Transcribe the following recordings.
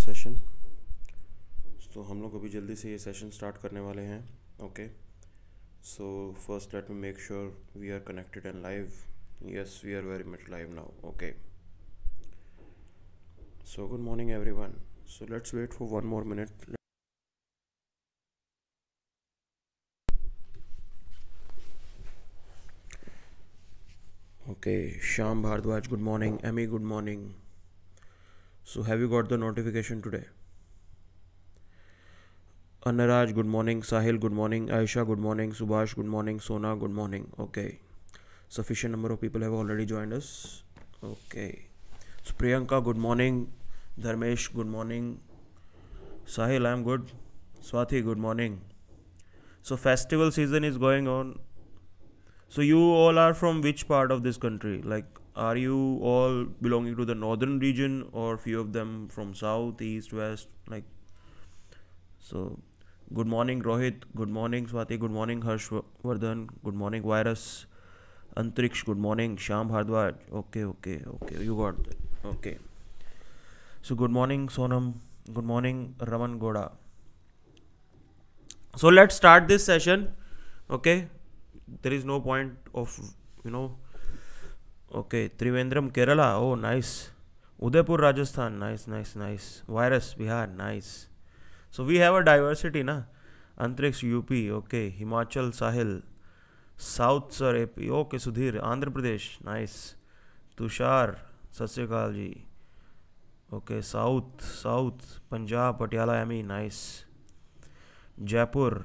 This session तो हम लोग अभी जल्दी से ये सेशन स्टार्ट करने वाले हैं okay so first let me make sure we are connected and live yes we are very much live now okay so good morning everyone so let's wait for one more minute okay Shyam Bhardwaj good morning Amy good morning So have you got the notification today? Anaraj, good morning. Sahil, good morning. Aisha, good morning. Subhash, good morning. Sona, good morning. Okay. Sufficient number of people have already joined us. Okay. So Priyanka, good morning. Dharmesh, good morning. Sahil, I'm good. Swathi, good morning. So festival season is going on. So you all are from which part of this country? Like are you all belonging to the northern region or few of them from south east west like so good morning rohit good morning swati good morning harshvardhan good morning virus antriksh good morning sham hardwaj okay okay okay you got that okay so good morning sonam good morning raman goda so let's start this session okay there is no point of you know okay Trivandrum Kerala oh nice Udaipur Rajasthan nice nice nice virus Bihar nice so we have a diversity ना Antariksh UP okay Himachal Sahil south sir A P okay Sudhir Andhra Pradesh nice Tushar सत श्रीकाल जी okay south south Punjab Patiala Amy nice Jaipur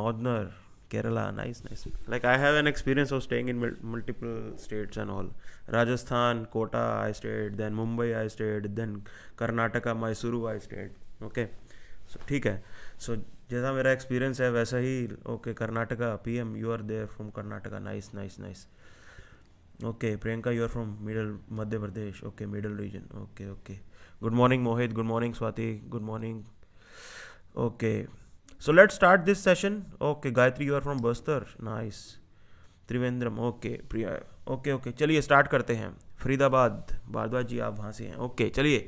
northerner Kerala, nice, nice. Like I have an experience of staying in mul- multiple states and all. Rajasthan, Kota, I stayed. Then Mumbai, I stayed. Then Karnataka, Mysuru, I stayed. Okay, so ठीक है. So जैसा मेरा experience है वैसा ही okay Karnataka P M you are there from Karnataka nice nice nice okay Priyanka you are from middle Madhya Pradesh okay middle region okay okay good morning Mohit good morning Swati good morning okay So let's start this session. Okay, Gayatri, you are from Bastar. Nice. Trivandrum okay Priya okay okay चलिए start करते हैं फरीदाबाद भारद्वाज जी आप वहाँ से हैं okay चलिए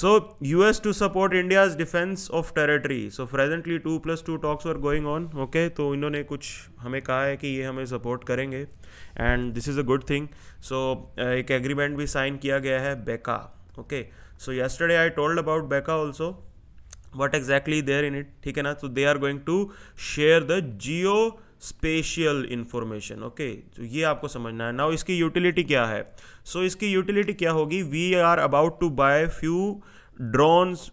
so US to support India's defence of territory so presently two plus two talks are going on okay तो इन्होंने कुछ हमें कहा है कि ये हमें सपोर्ट करेंगे and this is a good thing so एक एग्रीमेंट भी साइन किया गया है BECA okay so yesterday I told about BECA also what exactly there in it ठीक है ना तो they are going to share the geospatial information okay तो ये आपको समझना है नाउ इसकी यूटिलिटी क्या है सो so, इसकी यूटिलिटी क्या होगी we are about to buy few drones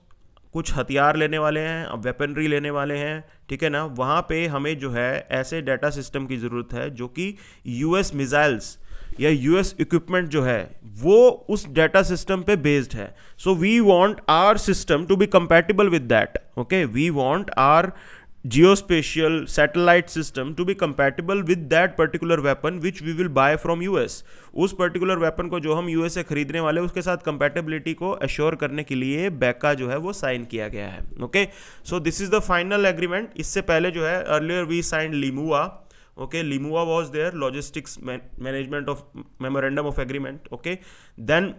कुछ हथियार लेने वाले हैं वेपनरी लेने वाले हैं ठीक है ना वहाँ पे हमें जो है ऐसे डाटा सिस्टम की ज़रूरत है जो कि यूएस मिसाइल्स या यूएस इक्विपमेंट जो है वो उस डेटा सिस्टम पे बेस्ड है so we want our system to be compatible with that okay we want our satellite system to be be compatible that particular weapon which we will buy from U S उस particular weapon को जो हम S से खरीदने वाले उसके साथ compatibility को एश्योर करने के लिए बैका जो है वो साइन किया गया है okay so this is the final agreement इससे पहले जो है earlier we sign LEMOA okay limua was there logistics man management of memorandum of agreement okay then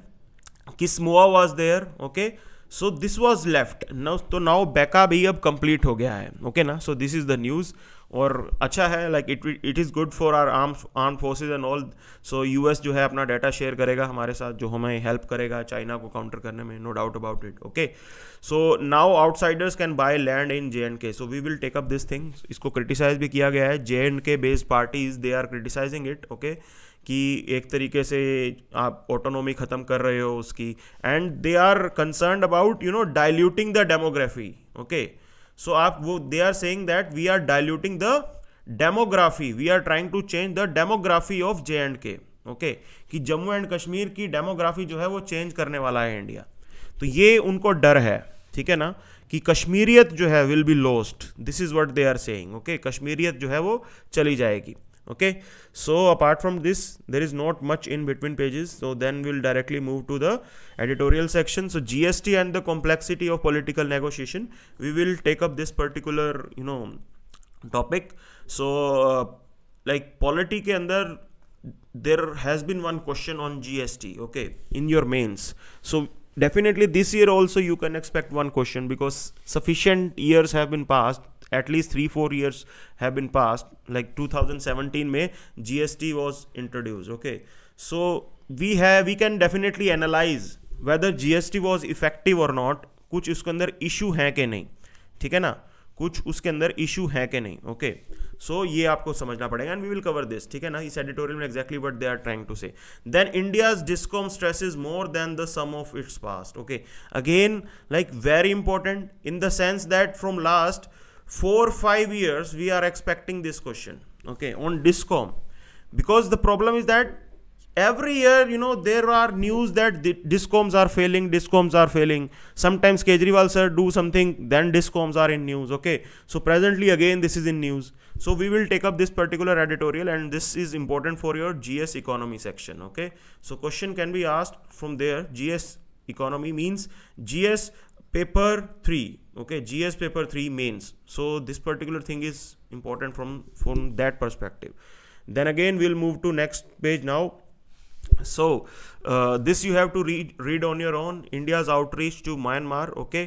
kismua was there okay so this was left no तो now backup भी अब complete हो गया है ओके ना so this is the news और अच्छा है like it it is good for our arm arm forces and all so U S जो है अपना डाटा शेयर करेगा हमारे साथ जो हमें हेल्प करेगा चाइना को काउंटर करने में no doubt about it okay so now outsiders can buy land in J and K so we will take up this thing इसको क्रिटिसाइज भी किया गया है J and K based parties they are criticizing it okay कि एक तरीके से आप ऑटोनॉमी ख़त्म कर रहे हो उसकी and they are concern about you know diluting the demography okay so आप वो they are saying that we are diluting the demography we are trying to change the demography of J and K okay कि Jammu and Kashmir की demography जो है वो change करने वाला है इंडिया तो ये उनको डर है ठीक है ना कि कश्मीरियत जो है will be lost this is what they are saying okay Kashmiriyat जो है वो चली जाएगी okay so apart from this there is not much in between pages so then we'll directly move to the editorial section so gst and the complexity of political negotiation we will take up this particular you know topic so uh, like polity ke andar there has been one question on gst okay in your mains so definitely this year also you can expect one question because sufficient years have been passed at least three four years have been pass like seventeen में T was introduce okay so we है we can definitely analyse whether GST was effective or not कुछ उसके अंदर issue हैं कि नहीं ठीक है ना कुछ उसके अंदर इशू है कि नहीं ओके सो so, ये आपको समझना पड़ेगा and we will cover this ठीक है ना इस एडिटोरियल में exactly what they are trying to say then India's discom stress is more than the sum of its past okay again like very important in the sense that from last 4 5 years we are expecting this question okay on discom because the problem is that every year you know there are news that discoms are failing discoms are failing sometimes kejriwal sir do something then discoms are in news okay so presently again this is in news so we will take up this particular editorial and this is important for your gs economy section okay so question can be asked from there gs economy means gs paper 3 okay gs paper 3 mains so this particular thing is important from from that perspective then again we'll move to next page now so uh, this you have to read read on your own india's outreach to myanmar okay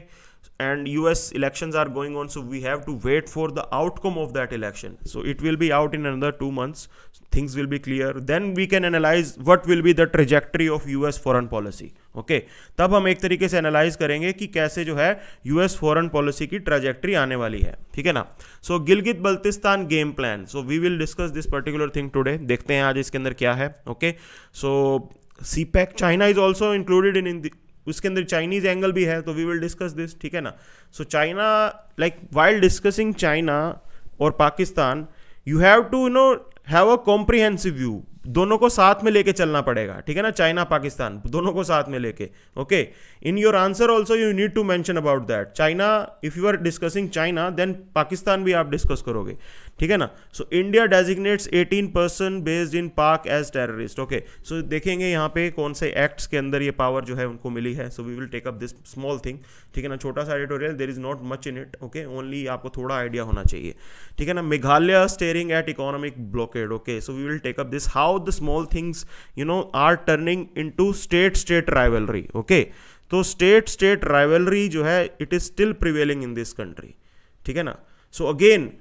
and US elections are going on, so we have to wait for the outcome of that election. So it will be out in another two months. Things will be clear. Then we can analyze what will be the trajectory of US foreign policy. Okay okay. तब हम एक तरीके से analyse करेंगे कि कैसे जो है यूएस फॉरेन पॉलिसी की ट्रेजेक्ट्री आने वाली है ठीक है ना so Gilgit Baltistan game plan so we will discuss this particular thing today देखते हैं आज इसके अंदर क्या है okay so CPEC China is also included in उसके अंदर चाइनीज एंगल भी है तो वी विल डिस्कस दिस ठीक है ना so China like while discussing China और Pakistan you have to you know have a comprehensive view दोनों को साथ में लेके चलना पड़ेगा ठीक है ना चाइना पाकिस्तान दोनों को साथ में लेके okay in your answer also you need to mention about that China if you are discussing China then Pakistan भी आप डिस्कस करोगे ठीक है ना so India designates 18 person based in Pak as terrorist okay सो देखेंगे यहाँ पे कौन से एक्ट्स के अंदर ये पावर जो है उनको मिली है so we will take up this small thing ठीक है ना छोटा सा editorial there is not much in it okay only आपको थोड़ा आइडिया होना चाहिए ठीक है ना Meghalaya staring at economic blockade okay so we will take up this how the small things you know are turning in state state rivalry okay तो state state rivalry जो है it is still prevailing in this country ठीक है ना so again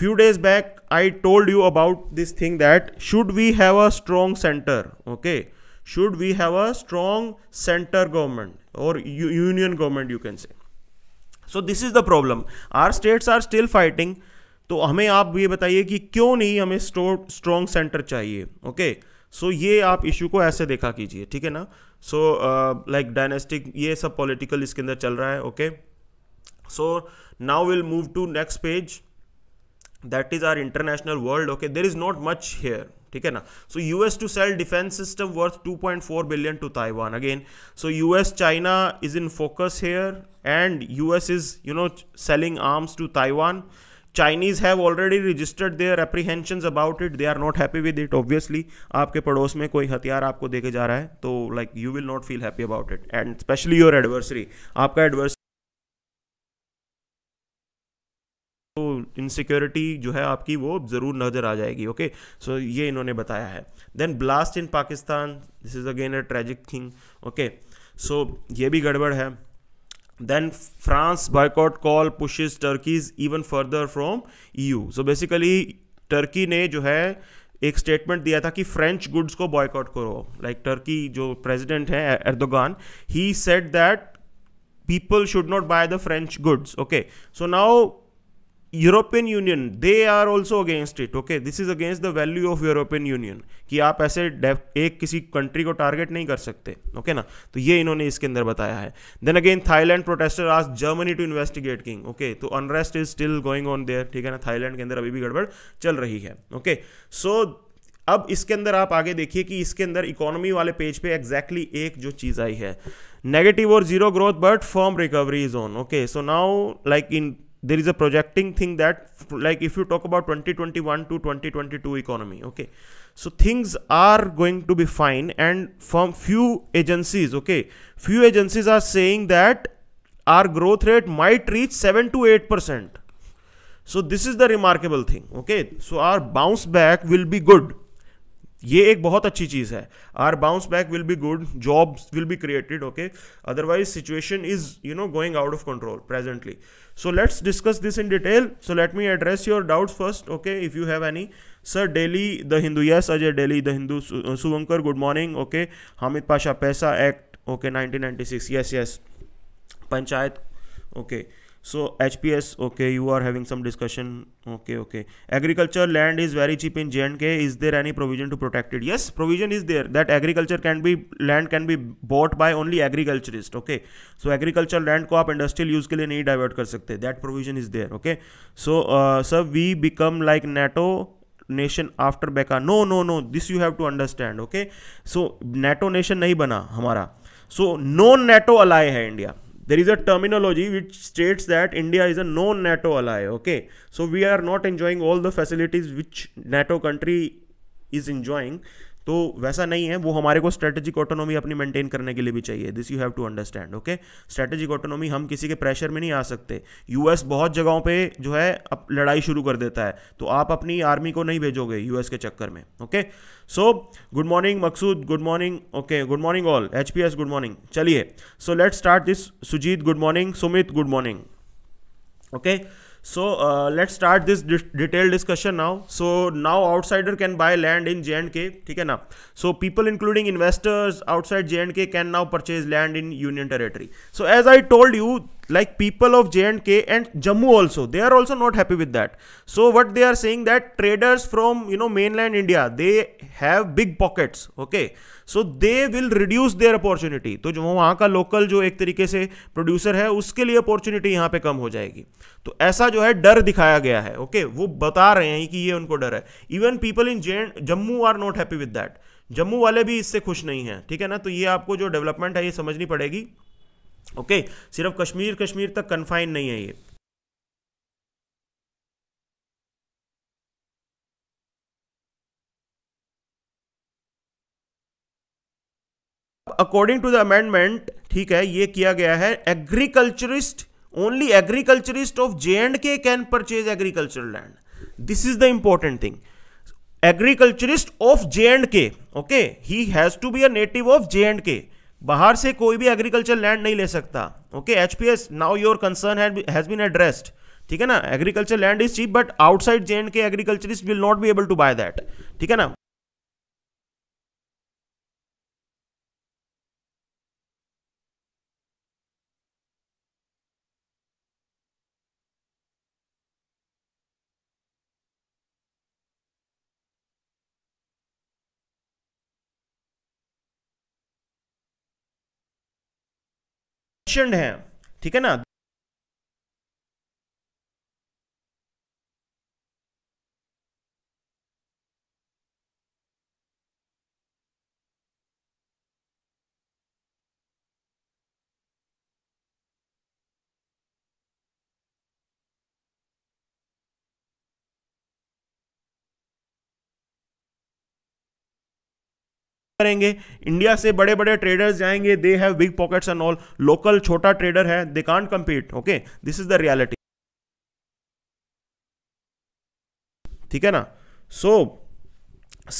few days back i told you about this thing that should we have a strong center okay should we have a strong center government or union government you can say so this is the problem our states are still fighting तो हमें आप ये बताइए कि क्यों नहीं हमें strong centre चाहिए ओके okay? सो so, ये आप इशू को ऐसे देखा कीजिए ठीक है ना सो लाइक डायनेस्टिक ये सब पॉलिटिकल इसके अंदर चल रहा है okay so now will move to next page that is our international world okay there is not much here ठीक है ना so US to sell defence system worth 2.4 billion to Taiwan again so US China is in focus here and US is you know selling arms to Taiwan Chinese have already registered their apprehensions about it they are not happy with it obviously आपके पड़ोस में कोई हथियार आपको देके जा रहा है तो like you will not feel happy about it and specially your adversary आपका एडवर्सरी तो इनसिक्योरिटी जो है आपकी वो ज़रूर नज़र आ जाएगी ओके सो ये इन्होंने बताया है then blast in Pakistan this is again a tragic thing okay so ये भी गड़बड़ है then France boycott call pushes Turkey's even further from EU so basically Turkey ने जो है एक स्टेटमेंट दिया था कि फ्रेंच गुड्स को बॉयकॉट करो लाइक like, टर्की जो प्रेसिडेंट है Erdogan he said that people should not buy the French goods okay so now European Union they are also against it okay this is against the value of European Union कि आप ऐसे एक किसी country को target नहीं कर सकते okay okay ना तो ये इन्होंने इसके अंदर बताया है then again Thailand protester ask Germany to investigate king okay तो unrest is still going on there ठीक है ना थाईलैंड के अंदर अभी भी गड़बड़ चल रही है ओके okay? सो so, अब इसके अंदर आप आगे देखिए कि इसके अंदर इकोनॉमी वाले पेज पे एग्जैक्टली exactly एक जो चीज आई है नेगेटिव और zero growth but farm recovery is on okay so now like in there is a projecting thing that like if you talk about 2021 to 2022 economy okay so things are going to be fine and from few agencies okay few agencies are saying that our growth rate might reach 7 to 8 percent so this is the remarkable thing okay so our bounce back will be good ये एक बहुत अच्छी चीज़ है our bounce back will be good job will be created okay otherwise situation is you know going out of control presently so let's discuss this in detail so let me address your doubts first okay if you have any sir daily the Hindu yes Ajay daily the Hindu Suvankar good morning okay Hamid Pasha PESA act okay nineteen ninety six yes yes panchayat okay okay. so hps okay you are having some discussion okay okay agriculture land is very cheap in jnk is there any provision to protect it yes provision is there that agriculture can be land can be bought by only agriculturist okay so agriculture land ko aap industrial use ke liye nahi divert kar sakte that provision is there okay so uh, sir we become like nato nation after BECA no no no this you have to understand okay so NATO nation नहीं बना हमारा so no NATO ally है India there is a terminology which states that India is a non NATO ally. Okay, so we are not enjoying all the facilities which NATO country is enjoying तो वैसा नहीं है वो हमारे को strategic autonomy अपनी maintain करने के लिए भी चाहिए this you have to understand okay strategic autonomy हम किसी के प्रेशर में नहीं आ सकते यूएस बहुत जगहों पे जो है अब लड़ाई शुरू कर देता है तो आप अपनी आर्मी को नहीं भेजोगे यूएस के चक्कर में okay so good morning Maqsood good morning okay good morning all H good morning चलिए so let start this Sujeet good morning Sumit good morning okay okay? so uh, let's start this detailed discussion now so now outsider can buy land in jnk theek hai na so people including investors outside jnk can now purchase land in union territory so as i told you J and K and Jammu also they are also not happy with that so what they are saying that traders from you know mainland India they have big pockets okay so they will reduce their opportunity तो जो वहाँ का local जो एक तरीके से producer है उसके लिए अपॉर्चुनिटी यहाँ पे कम हो जाएगी तो ऐसा जो है डर दिखाया गया है ओके okay? वो बता रहे हैं कि ये उनको डर है even people in J Jammu are not happy with that Jammu वाले भी इससे खुश नहीं हैं ठीक है ना तो ये आपको जो डेवलपमेंट है ये समझनी पड़ेगी ओके सिर्फ कश्मीर कश्मीर तक कन्फाइन नहीं है ये अकॉर्डिंग टू द अमेंडमेंट ठीक है ये किया गया है agriculturist only agriculturist of J and K can purchase agriculture land this is the important thing agriculturist of J and K okay he has to be a native of J and K बाहर से कोई भी agriculture land नहीं ले सकता okay H P S now your concern has been addressed ठीक है ना agriculture land is cheap but outside J and K agriculturist will not be able to buy that ठीक है ना मैंशनड हैं ठीक है ना करेंगे इंडिया से बड़े बड़े ट्रेडर्स जाएंगे they have big pockets and all local छोटा ट्रेडर है they can't compete okay this is the reality ठीक है ना so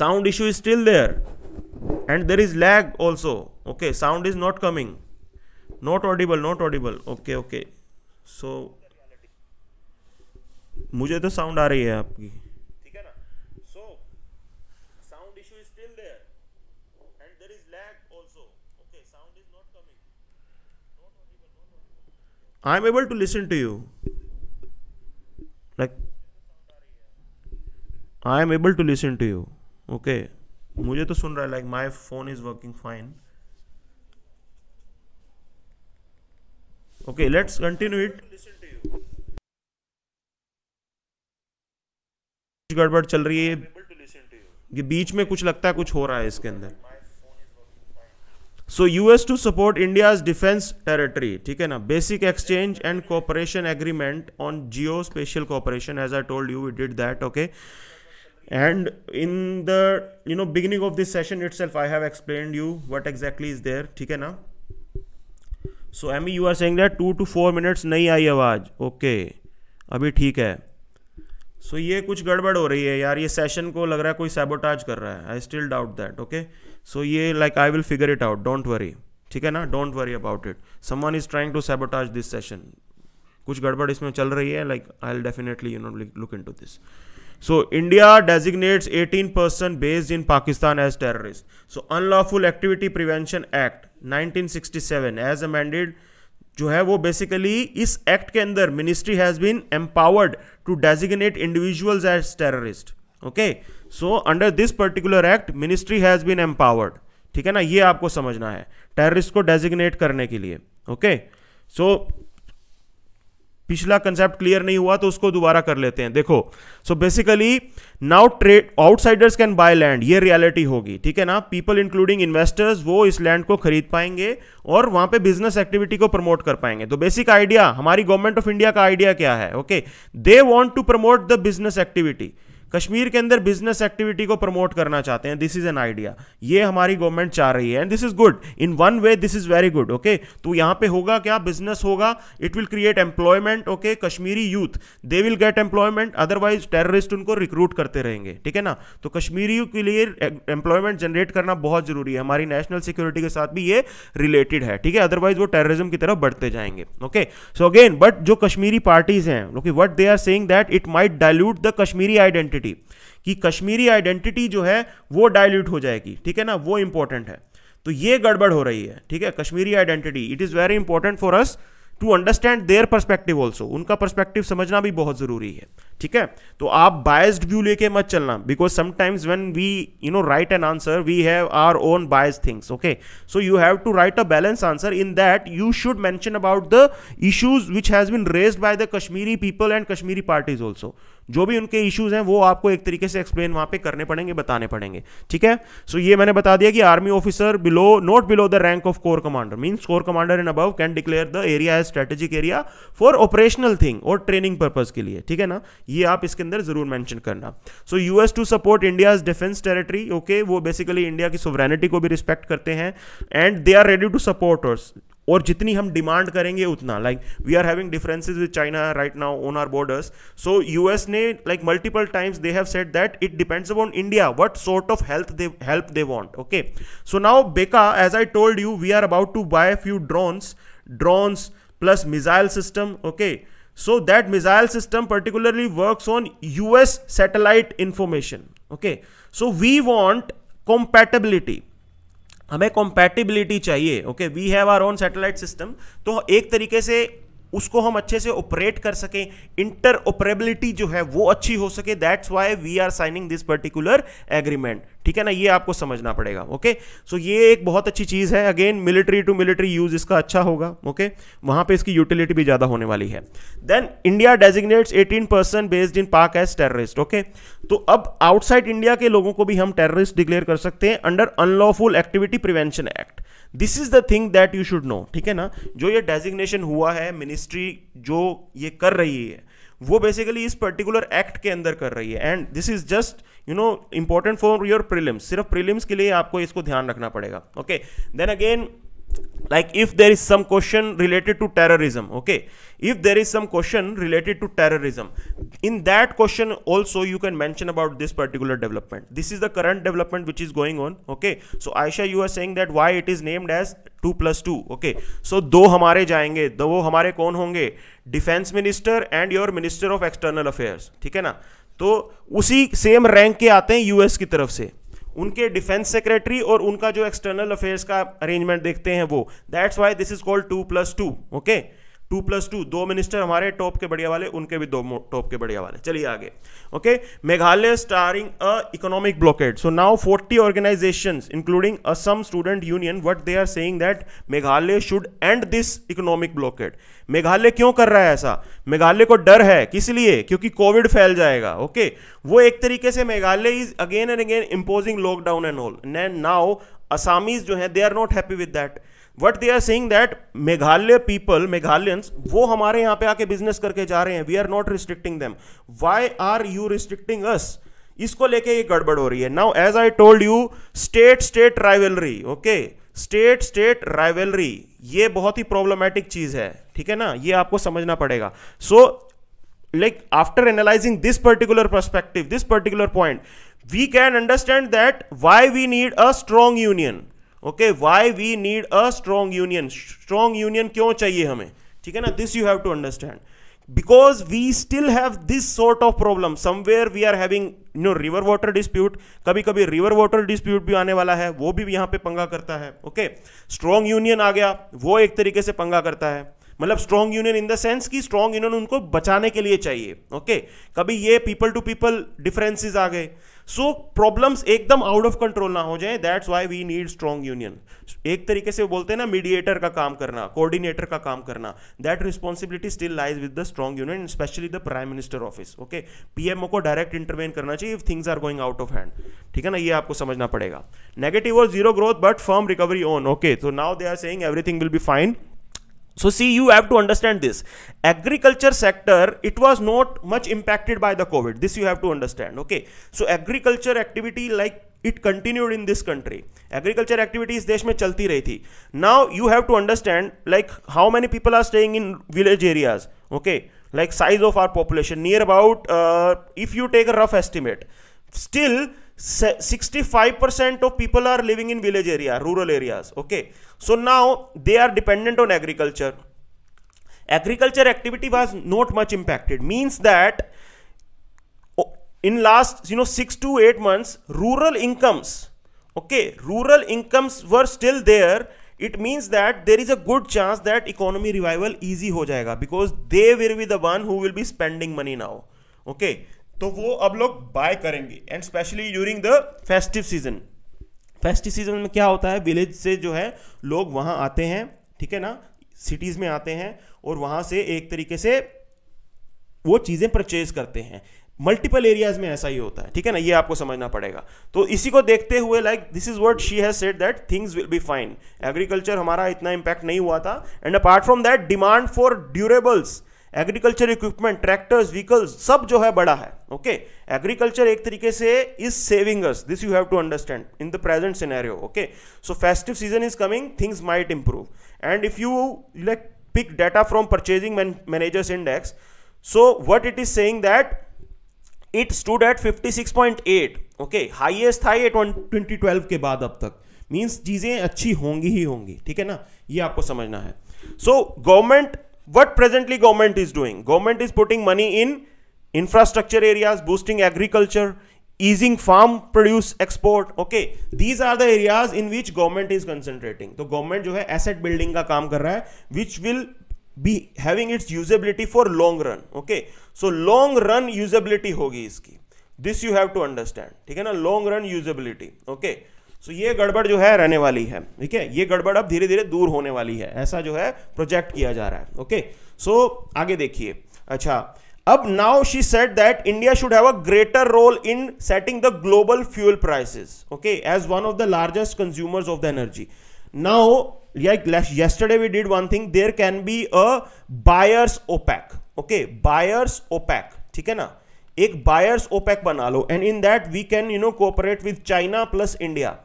sound issue is still there and there is lag also okay sound is not coming not audible not audible okay okay so मुझे तो sound आ रही है आपकी I am able to listen to you like I am able to listen to you okay मुझे तो सुन रहा है like my phone is working fine okay let's continue it गड़बड़ चल रही है ये बीच में कुछ लगता है कुछ हो रहा है इसके अंदर so US to support India defence territory ठीक है ना basic exchange and cooperation agreement on geospatial cooperation as I told you did that okay and in the you know beginning of this session itself I have explain you what exactly is there ठीक है ना so um you are saying that two to four minutes नहीं I आवाज okay अभी ठीक है सो ये कुछ गड़बड़ हो रही है यार ये सेशन को लग रहा है कोई सेबोटाज कर रहा है I still doubt that okay so ये like I will figure it out don't worry ठीक है ना don't worry about it someone is trying to sabotage this session कुछ गड़बड़ इसमें चल रही है like I will definitely you know look into this so India designates eighteen person based in Pakistan as terrorist so unlawful activity prevention act nineteen sixty seven as amended जो है वो basically इस एक्ट के अंदर ministry has been empowered to designate individuals as terrorist okay so under this particular act ministry has been empowered ठीक है ना ये आपको समझना है टेररिस्ट को डेजिग्नेट करने के लिए ओके सो पिछला कंसेप्ट क्लियर नहीं हुआ तो उसको दोबारा कर लेते हैं देखो so basically now trade outsiders can buy land ये रियलिटी होगी ठीक है ना पीपल इंक्लूडिंग इन्वेस्टर्स वो इस लैंड को खरीद पाएंगे और वहां पे बिजनेस एक्टिविटी को प्रमोट कर पाएंगे तो बेसिक आइडिया हमारी गवर्नमेंट ऑफ इंडिया का आइडिया क्या है okay they want to promote the business activity Kashmir के अंदर बिजनेस एक्टिविटी को प्रमोट करना चाहते हैं दिस इज एन आइडिया ये हमारी गवर्नमेंट चाह रही है and this is good in one way this is very good okay तो यहां पे होगा क्या बिजनेस होगा it will create employment okay Kashmiri youth they will get employment otherwise terrorist उनको रिक्रूट करते रहेंगे ठीक है ना तो कश्मीरी के लिए एम्प्लॉयमेंट जनरेट करना बहुत जरूरी है हमारी नेशनल सिक्योरिटी के साथ भी ये रिलेटेड है ठीक है अदरवाइज वो टेररिज्म की तरफ बढ़ते जाएंगे ओके सो अगेन बट जो कश्मीरी पार्टीज हैं okay what they are saying that it might dilute the Kashmiri identity identity कि कश्मीरी आइडेंटिटी जो है वो डायल्यूट हो जाएगी ठीक है ना वो इंपॉर्टेंट है तो ये गड़बड़ हो रही है ठीक है Kashmiri identity it is very important for us to understand their perspective also उनका परस्पेक्टिव समझना भी बहुत जरूरी है ठीक है तो आप बायस्ड व्यू लेके मत चलना because sometimes when we you know write an answer we have our own bias things okay so you have to write a balance answer in that you should mention about the issues which has been raise by the Kashmiri people and Kashmiri parties also जो भी उनके issues हैं वो आपको एक तरीके से explain वहां पे करने पड़ेंगे बताने पड़ेंगे ठीक है सो so ये मैंने बता दिया कि army officer below not below the rank of corps commander means corps commander and above can declare the area as strategic area for operational thing और ट्रेनिंग पर्पज के लिए ठीक है ना ये आप इसके अंदर जरूर मैंशन करना so US to support India defence territory okay वो बेसिकली इंडिया की सोवरेनिटी को भी रिस्पेक्ट करते हैं and they are ready to support और जितनी हम डिमांड करेंगे उतना like we are having differences with China right now on our borders so US ने like multiple times they have said that it depends upon India what sort of health they help they want okay so now बेका as I told you we are about to buy few drones drones plus missile system okay so that missile system particularly work on US satellite information okay so we want compatibility हमें compatibility चाहिए okay we have our own satellite system तो एक तरीके से उसको हम अच्छे से ऑपरेट कर सकें इंटर ऑपरेबिलिटी जो है वो अच्छी हो सके that's why we are signing this particular agreement ठीक है ना ये आपको समझना पड़ेगा ओके सो ये एक बहुत अच्छी चीज़ है again military to military use इसका अच्छा होगा ओके वहां पे इसकी यूटिलिटी भी ज़्यादा होने वाली है then India designates 18 percent based in Pak as terrorist okay तो अब आउटसाइड इंडिया के लोगों को भी हम टेररिस्ट डिक्लेयर कर सकते हैं under unlawful activity prevention act this is the thing that you should know ठीक है ना जो ये डेजिग्नेशन हुआ है मिनिस्ट्री जो ये कर रही है वो बेसिकली इस पर्टिकुलर एक्ट के अंदर कर रही है and this is just you know important for your prelims सिर्फ प्रिलिम्स के लिए आपको इसको ध्यान रखना पड़ेगा okay then again like if there is some question related to terrorism okay if there is some question related to terrorism in that question also you can mention about this particular development this is the current development which is going on okay so aisha you are saying that why it is named as 2 plus 2 okay so do hamare jayenge do wo hamare kon honge defense minister and your minister of external affairs theek hai na to usi same rank ke aate hain us ki taraf se उनके defence secretary और उनका जो external affairs का arrangement देखते हैं वो that's why this is called two plus two okay two plus two दो minister हमारे टॉप के बढ़िया वाले उनके भी दो टॉप के बढ़िया वाले चलिए आगे okay Meghalaya starting a economic blockade so now forty organisation including Assam student union what they are saying that Meghalaya should end this economic blockade Meghalaya क्यों कर रहा है ऐसा मेघालय को डर है किस लिए क्योंकि कोविड फैल जाएगा ओके वो एक तरीके से Meghalaya is again and again imposing lockdown and all and now Assamese जो है they are not happy with that what they are saying that Meghalaya people Meghalayans वो हमारे यहाँ पे आके बिजनेस करके जा रहे हैं we are not restricting them why are you restricting us इसको लेके ये गड़बड़ हो रही है now as I told you state state rivalry okay state state rivalry ये बहुत ही प्रॉब्लमेटिक चीज है ठीक है ना ये आपको समझना पड़ेगा so like after analysing this particular perspective this particular point we can understand that why we need a strong union okay why we need a strong union strong union क्यों चाहिए हमें ठीक है ना this you have to understand because we still have this sort of problem somewhere we are having no river water dispute कभी कभी river water dispute भी आने वाला है वो भी यहां पे पंगा करता है ओके स्ट्रॉन्ग यूनियन आ गया वो एक तरीके से पंगा करता है मतलब strong union in the sense कि स्ट्रॉन्ग यूनियन उनको बचाने के लिए चाहिए ओके okay? कभी ये पीपल टू पीपल डिफरेंसेज आ गए सो प्रॉब्लम्स एकदम आउट ऑफ कंट्रोल ना हो जाए that's why we need strong union एक तरीके से बोलते हैं ना मीडिएटर का काम करना कोऑर्डिनेटर का काम करना that responsibility still lies with the strong union specially the prime minister office okay PMO को डायरेक्ट इंटरवेन करना चाहिए if things are going out of hand ठीक है ना ये आपको समझना पड़ेगा नेगेटिव और zero growth but firm recovery on okay तो now they are saying everything will be fine so see you have to understand this agriculture sector it was not much impacted by the covid this you have to understand okay so agriculture activity like it continued in this country agriculture activities desh mein chalti rahi thi now you have to understand like how many people are staying in village areas okay like size of our population near about uh, if you take a rough estimate still 65% of people are living in village area rural areas okay so now they are dependent on agriculture agriculture activity was not much impacted means that in last you know six to eight months rural incomes okay rural incomes were still there it means that there is a good chance that economy revival easy हो जाएगा because they will be the one who will be spending money now okay तो वो अब लोग buy करेंगे and specially during the festive season festive season में क्या होता है विलेज से जो है लोग वहाँ आते हैं ठीक है ना सिटीज़ में आते हैं और वहाँ से एक तरीके से वो चीज़ें परचेज करते हैं मल्टीपल एरियाज में ऐसा ही होता है ठीक है ना ये आपको समझना पड़ेगा तो इसी को देखते हुए like this is word she has said that things will be fine agriculture हमारा इतना इंपैक्ट नहीं हुआ था and apart from that demand for durables agriculture equipment tractors vehicles सब जो है बड़ा है ओके एग्रीकल्चर एक तरीके से is saving us this you have to understand in the present scenario okay so festive season is coming things might improve and if you like pick data from purchasing managers index so what it is saying that it stood at 56.8 okay highest था ये twelve के बाद अब तक means चीजें अच्छी होंगी ही होंगी ठीक है ना ये आपको समझना है so government what presently government is doing government is putting money in infrastructure areas boosting agriculture easing farm produce export okay these are the areas in which government is concentrating तो government जो है asset building का काम कर रहा है which will be having its usability for long run okay so long run usability होगी इसकी this you have to understand ठीक है ना long run usability okay सो ये गड़बड़ जो है रहने वाली है ठीक है ये गड़बड़ अब धीरे धीरे दूर होने वाली है ऐसा जो है प्रोजेक्ट किया जा रहा है ओके सो आगे देखिए अच्छा अब now she said that India should have a greater role in setting the global fuel prices okay as one of the largest consumers of the energy now like we did one thing thing can be be a buyers opac okay buyers ठीक है ना एक buyers OPEC बना लो and in that we can you know cooperate with China plus India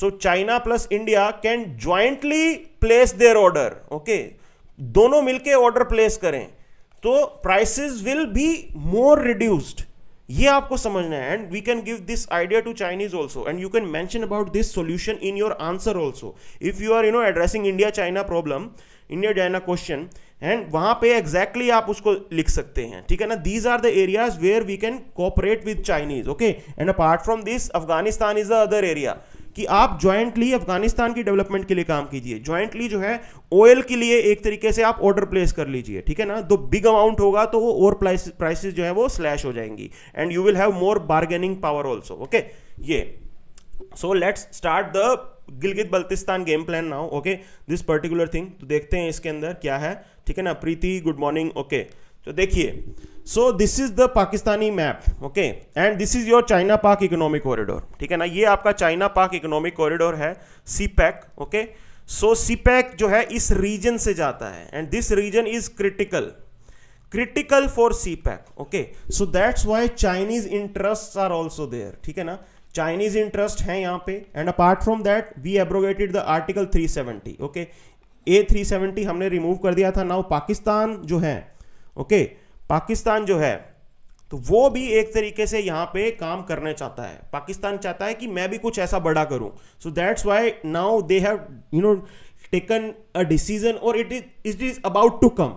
so China plus India can jointly place their order okay दोनों मिलके order place करें तो prices will be more reduced ये आपको समझना है and we can give this idea to Chinese also and you can mention about this solution in your answer also if you are you know addressing India China problem India China question and वहां पे exactly exactly आप उसको लिख सकते हैं ठीक है ना these are the areas where we can cooperate with Chinese okay and apart from this Afghanistan is the other area कि आप ज्वाइंटली अफगानिस्तान की डेवलपमेंट के लिए काम कीजिए ज्वाइंटली जो है ऑयल के लिए एक तरीके से आप ऑर्डर प्लेस कर लीजिए ठीक है ना दो बिग अमाउंट होगा तो वो और प्राइसेस जो है वो स्लैश हो जाएंगी and you will have more bargaining power also okay ये so let's start the Gilgit Baltistan game plan now okay this particular thing तो देखते हैं इसके अंदर क्या है ठीक है ना प्रीति गुड मॉर्निंग ओके तो देखिए so this is the Pakistani map okay and this is your China Pak economic corridor ठीक है ना ये आपका चाइना पाक इकोनॉमिक कॉरिडोर है सीपैक ओके सो सीपैक जो है इस रीजन से जाता है and this region is critical critical for CPEC okay so that's why Chinese interest are also there ठीक है ना चाइनीज इंटरेस्ट है यहाँ पे and apart from that we abrogated the article 370 okay a 370 हमने रिमूव कर दिया था नाउ पाकिस्तान जो है ओके okay, पाकिस्तान जो है तो वो भी एक तरीके से यहाँ पे काम करने चाहता है पाकिस्तान चाहता है कि मैं भी कुछ ऐसा बड़ा करूँ so that's why now they have you know taken a decision और it is it is about to come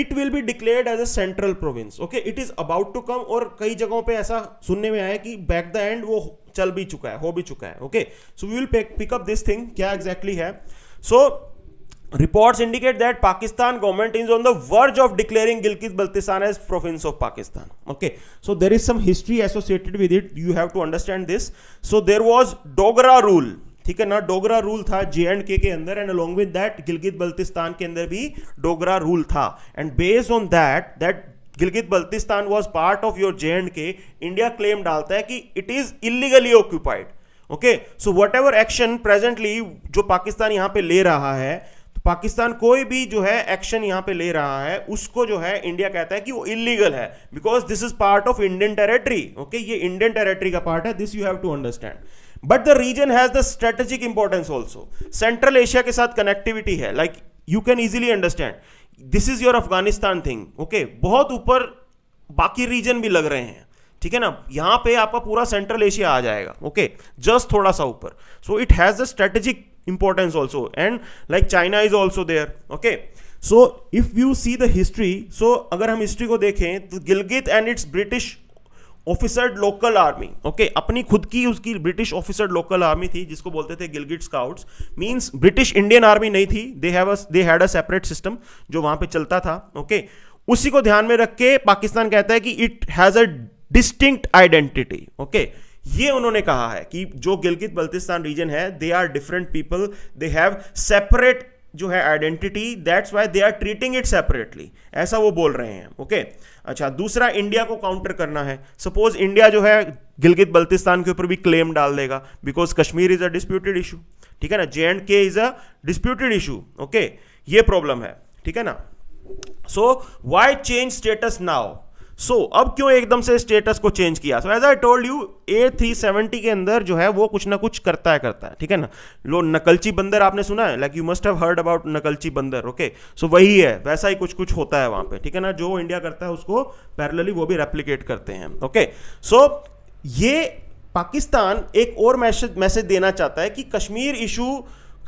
it will be declared as a central province okay it is about to come और कई जगहों पे ऐसा सुनने में आया कि बैक द एंड वो चल भी चुका है हो भी चुका है okay so we will pick up this thing क्या एग्जैक्टली exactly है सो so, reports indicate that pakistan government is on the verge of declaring gilgit baltistan as province of pakistan okay so there is some history associated with it you have to understand this so there was dogra rule ठीक है ना Dogra rule था जे and के के अंदर and along with that Gilgit Baltistan के अंदर भी डोगरा रूल था and based on that that Gilgit Baltistan was part of your J and K India claim डालता है कि it is illegally occupied okay so whatever action presently जो पाकिस्तान यहां पे ले रहा है पाकिस्तान कोई भी जो है एक्शन यहां पे ले रहा है उसको जो है इंडिया कहता है कि वो इलीगल है because this is part of Indian territory okay ये इंडियन टेरेटरी का पार्ट है this you have to understand but the region has the strategic importance also central Asia के साथ कनेक्टिविटी है like you can easily understand this is your Afghanistan thing okay बहुत ऊपर बाकी reason भी लग रहे हैं ठीक है ना यहां पे आपका पूरा सेंट्रल एशिया आ जाएगा ओके okay? जस्ट थोड़ा सा ऊपर so it has the strategic importance also and like china is also there okay so if you see the history so अगर हम हिस्ट्री को देखें तो Gilgit and its british officered local army okay अपनी खुद की उसकी ब्रिटिश ऑफिसर्ड लोकल आर्मी थी जिसको बोलते थे Gilgit scouts means British Indian army नहीं थी they have they had a separate system जो वहां पे चलता था ओके okay? उसी को ध्यान में रख के पाकिस्तान कहता है कि it has a distinct identity okay okay? ये उन्होंने कहा है कि जो गिलगित बल्तिस्तान रीजन है they are different people they have separate जो है identity that's why they are treating it separately ऐसा वो बोल रहे हैं ओके okay? अच्छा दूसरा इंडिया को काउंटर करना है सपोज इंडिया जो है गिलगित बल्तिस्तान के ऊपर भी क्लेम डाल देगा because Kashmir is a disputed issue ठीक है ना J and K is a disputed issue okay ये प्रॉब्लम है ठीक है ना so why change status now सो so, अब क्यों एकदम से स्टेटस को चेंज किया so as I told you a three seventy के अंदर जो है वो कुछ ना कुछ करता है करता है ठीक है ना लो नकलची बंदर आपने सुना है like you must have heard about नकलची बंदर ओके सो वही है वैसा ही कुछ कुछ होता है वहां पे ठीक है ना जो इंडिया करता है उसको पैरलली वो भी रेप्लीकेट करते हैं ओके okay? सो so, ये पाकिस्तान एक और मैसेज मैसेज देना चाहता है कि कश्मीर इशू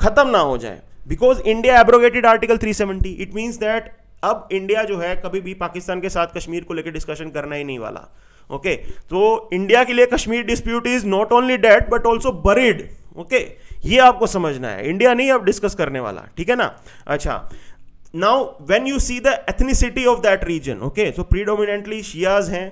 खत्म ना हो जाए because India abrogated article 370 it means that अब इंडिया जो है कभी भी पाकिस्तान के साथ कश्मीर को लेकर डिस्कशन करना ही नहीं वाला ओके तो इंडिया के लिए Kashmir dispute is not only dead but also buried okay ये आपको समझना है इंडिया नहीं अब डिस्कस करने वाला ठीक है ना अच्छा now when you see the ethnicity of that region okay so predominantly Shias हैं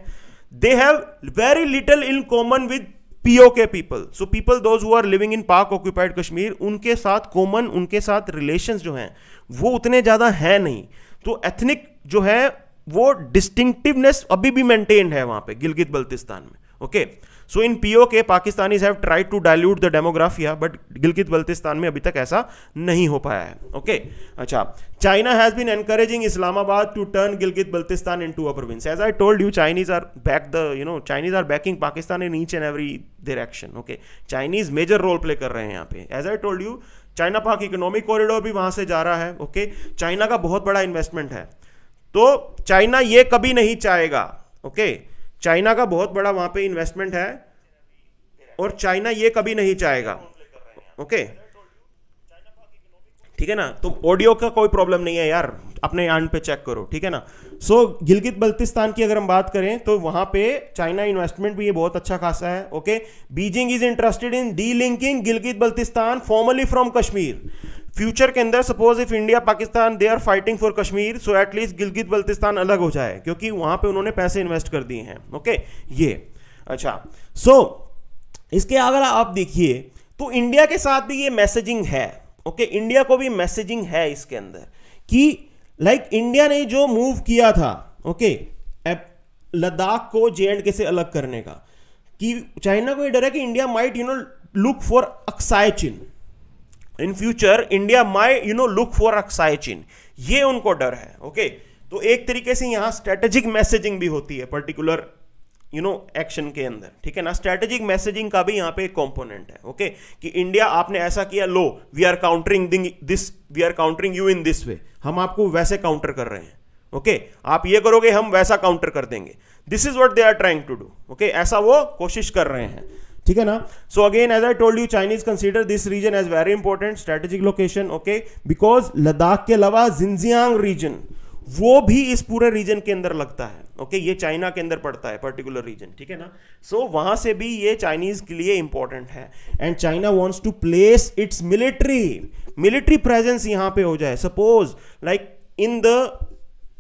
they have very little in common with PoK people so people those who are living in Pak occupied Kashmir उनके साथ common उनके साथ relation जो हैं वो उतने ज़्यादा हैं नहीं तो एथनिक जो है वो डिस्टिंक्टिवनेस अभी भी मेंटेन है वहां पे गिलगित बल्तिस्तान में okay so in PoK Pakistanis have tried to dilute the demography but Gilgit Baltistan में अभी तक ऐसा नहीं हो पाया है ओके okay? अच्छा China has been encouraging Islamabad to turn Gilgit Baltistan into a province as I told you Chinese are back the you know Chinese are backing Pakistan in each and every direction okay Chinese major role play कर रहे हैं यहाँ पे as I told you China Pak economic corridor भी वहां से जा रहा है ओके चाइना का बहुत बड़ा इन्वेस्टमेंट है तो चाइना ये कभी नहीं चाहेगा ओके चाइना का बहुत बड़ा वहां पे इन्वेस्टमेंट है और चाइना ये कभी नहीं चाहेगा ओके ठीक है ना तो ऑडियो का कोई प्रॉब्लम नहीं है यार अपने एंड पे चेक करो ठीक है ना सो so, गिलगित बल्तिस्तान की अगर हम बात करें तो वहां पे चाइना इन्वेस्टमेंट भी ये बहुत अच्छा खासा है okay Beijing is interested in delinking Gilgit Baltistan formally from Kashmir future के अंदर suppose if India Pakistan they are fighting for Kashmir so at least Gilgit Baltistan अलग हो जाए क्योंकि वहां पे उन्होंने पैसे इन्वेस्ट कर दिए हैं ओके okay? ये अच्छा सो so, इसके अगर आप देखिए तो इंडिया के साथ भी ये मैसेजिंग है ओके okay? इंडिया को भी मैसेजिंग है इसके अंदर कि लाइक like इंडिया ने जो मूव किया था ओके लद्दाख को जे एंड के से अलग करने का कि चाइना को ये डर है कि India might you know look for Aksai Chin in future India may you know look for Aksai Chin ये उनको डर है ओके okay? तो एक तरीके से यहाँ स्ट्रेटेजिक मैसेजिंग भी होती है पर्टिकुलर यू नो एक्शन के अंदर ठीक है ना स्ट्रेटेजिक मैसेजिंग का भी यहाँ पे एक कॉम्पोनेंट है ओके कि इंडिया आपने ऐसा किया लो we are countering this we are countering you in this way हम आपको वैसे काउंटर कर रहे हैं ओके okay, आप ये करोगे हम वैसा काउंटर कर देंगे this is what they are trying to do okay ऐसा वो कोशिश कर रहे हैं ठीक है ना so again as I told you Chinese consider this region as very important strategic location okay because Ladakh के अलावा जिंजियांग रीजन वो भी इस पूरे रीजन के अंदर लगता है ओके ये चाइना के अंदर पड़ता है पर्टिकुलर रीजन ठीक है ना सो so, वहां से भी ये चाइनीज के लिए इंपॉर्टेंट है and China wants to place its military military presence यहां पे हो जाए suppose like in the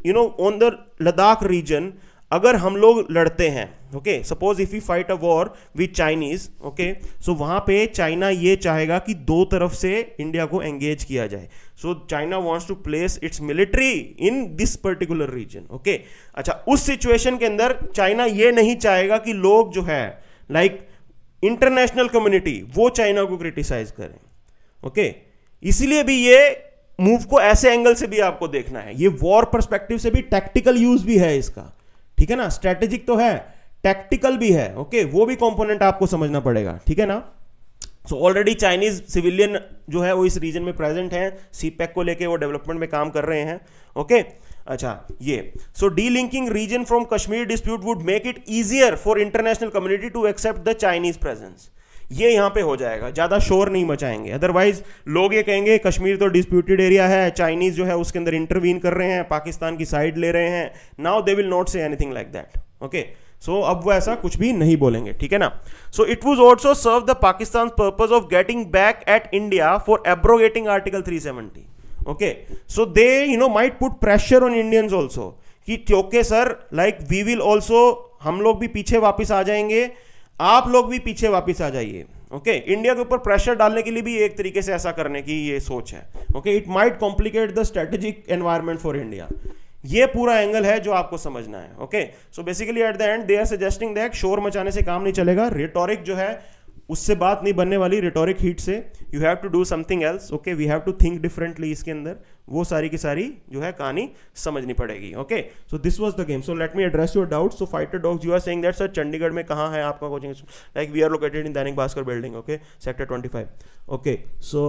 you know on the Ladakh region अगर हम लोग लड़ते हैं okay suppose if you fight a war with Chinese okay so वहां पे चाइना ये चाहेगा कि दो तरफ से इंडिया को एंगेज किया जाए so China wants to place its military in this particular region okay अच्छा उस सिचुएशन के अंदर चाइना ये नहीं चाहेगा कि लोग जो है लाइक इंटरनेशनल कम्युनिटी वो चाइना को क्रिटिसाइज करें ओके okay? इसलिए भी ये मूव को ऐसे एंगल से भी आपको देखना है ये वॉर परस्पेक्टिव से भी टैक्टिकल यूज भी है इसका ठीक है ना स्ट्रेटेजिक तो है टैक्टिकल भी है ओके वो भी कॉम्पोनेंट आपको समझना पड़ेगा ठीक है ना सो ऑलरेडी चाइनीज सिविलियन जो है वो इस रीजन में प्रेजेंट हैं सीपैक e को लेके वो डेवलपमेंट में काम कर रहे हैं ओके okay? अच्छा ये so delinking region from Kashmir dispute would make it easier for international community to accept the Chinese presence ये यहाँ पे हो जाएगा ज़्यादा शोर नहीं मचाएंगे अदरवाइज लोग ये कहेंगे कश्मीर तो डिस्प्यूटेड एरिया है चाइनीज़ जो है उसके अंदर इंटरवीन कर रहे हैं पाकिस्तान की साइड ले रहे हैं now they will not say anything like that okay so अब वो ऐसा कुछ भी नहीं बोलेंगे ठीक है ना so it was also serve the Pakistan purpose of getting back at India for abrogating article three seventy okay so they you know might put pressure on Indians also कि okay sir like we will also हम लोग भी पीछे वापस आ जाएंगे आप लोग भी पीछे वापस आ जाइए ओके okay, इंडिया के ऊपर प्रेशर डालने के लिए भी एक तरीके से ऐसा करने की ये सोच है okay it might complicate the strategic environment for India ये पूरा एंगल है जो आपको समझना है okay so basically at the end they are suggesting that शोर मचाने से काम नहीं चलेगा रिटोरिक जो है उससे बात नहीं बनने वाली रिटोरिक हीट से you have to do something else okay we have to think differently इसके अंदर वो सारी की सारी जो है कहानी समझनी पड़ेगी okay so this was the game so let me address your doubt so fighter dogs you are saying that sir Chandigarh में कहाँ है आपका coaching like we are located in Dainik Bhaskar building okay sector twenty five okay so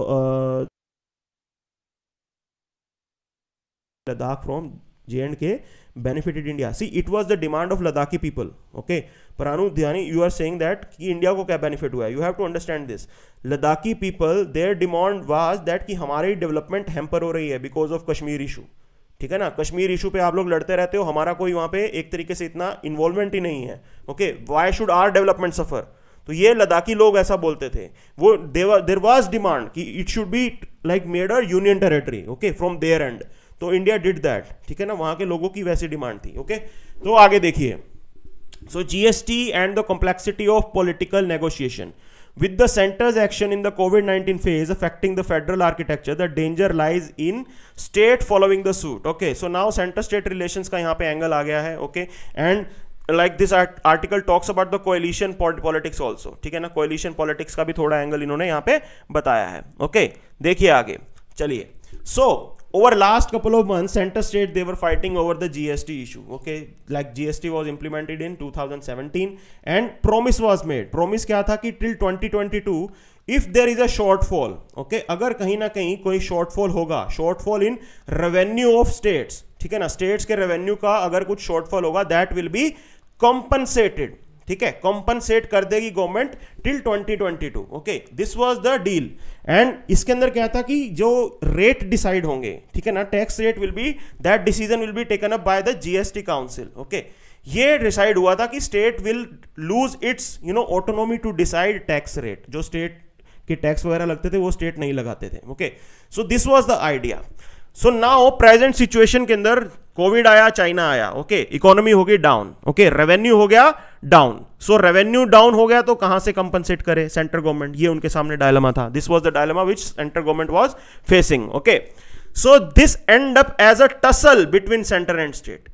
Ladakh from J and K benefited India see it was the demand of Ladakhi people okay परानु ध्यानी you are saying that कि India को क्या benefit हुआ है you have to understand this Ladakhi people their demand was that कि हमारी development hamper हो रही है बिकॉज ऑफ कश्मीर इशू ठीक है ना कश्मीर इशू पे आप लोग लड़ते रहते हो हमारा कोई वहां पे एक तरीके से इतना इन्वॉल्वमेंट ही नहीं है okay why should our development suffer तो ये लद्दाखी लोग ऐसा बोलते थे वो देर वॉज डिमांड कि it should be like made a union territory okay from there and तो इंडिया डिड दैट ठीक है ना वहां के लोगों की वैसी डिमांड थी ओके तो आगे देखिए so GST and the complexity of political negotiation with the centre's action in the COVID nineteen phase affecting the federal architecture the danger lies in state following the suit okay so now centre state relation का यहां पर angle आ गया है okay and like this article talks about the coalition politics also ठीक है ना coalition politics का भी थोड़ा एंगल इन्होंने यहां पर बताया है ओके okay? देखिए आगे चलिए सो over last couple of months center state they were fighting over the gst issue okay like gst was implemented in 2017 and promise was made promise kya tha ki till 2022 if there is a shortfall okay agar kahin na kahin koi shortfall hoga shortfall in revenue of states ठीक है ना states के revenue का अगर कुछ shortfall होगा that will be compensated ठीक है कॉम्पनसेट कर देगी government till 2022 okay this was the deal and इसके अंदर क्या था कि जो रेट डिसाइड होंगे ठीक है ना tax rate will be that decision will be taken up by the GST council okay ये डिसाइड हुआ था कि state will lose its you know autonomy to decide tax rate जो स्टेट के टैक्स वगैरह लगते थे वो स्टेट नहीं लगाते थे okay so this was the idea so now present situation के अंदर कोविड आया चाइना आया ओके इकोनॉमी हो गई डाउन ओके रेवेन्यू हो गया डाउन सो रेवेन्यू डाउन हो गया तो कहां से कंपनसेट करे सेंट्रल गवर्नमेंट ये उनके सामने डायलमा था this was the dilemma which central government was facing okay so this end up as a tussle between centre and state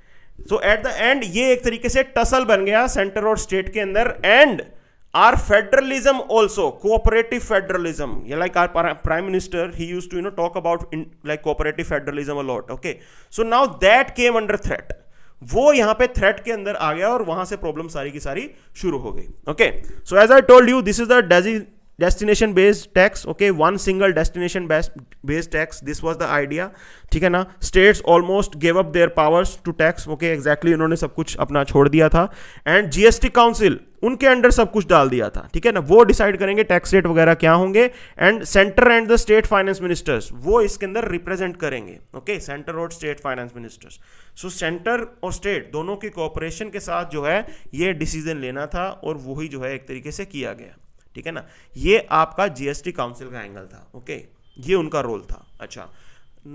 so at the end ये एक तरीके से टसल बन गया सेंटर और स्टेट के अंदर and our federalism also cooperative federalism yeah, like our prime minister he used to you know talk about in, like cooperative federalism a lot okay so now that came under threat वो यहां पे threat के अंदर आ गया और वहां से प्रॉब्लम सारी की सारी शुरू हो गई okay so as I told you this is the destination based tax okay one single destination based tax this was the idea ठीक है ना states almost give up their powers to tax okay exactly उन्होंने सब कुछ अपना छोड़ दिया था एंड जीएसटी काउंसिल उनके अंडर सब कुछ डाल दिया था ठीक है ना वो डिसाइड करेंगे टैक्स रेट वगैरह क्या होंगे and centre and the state finance ministers वो इसके अंदर रिप्रेजेंट करेंगे ओके सेंटर और state finance ministers so centre और स्टेट दोनों की कोऑपरेशन के साथ जो है ये डिसीजन लेना था और वही जो है एक तरीके से किया गया ठीक है ना ये आपका जीएसटी काउंसिल का एंगल था ओके ये उनका रोल था अच्छा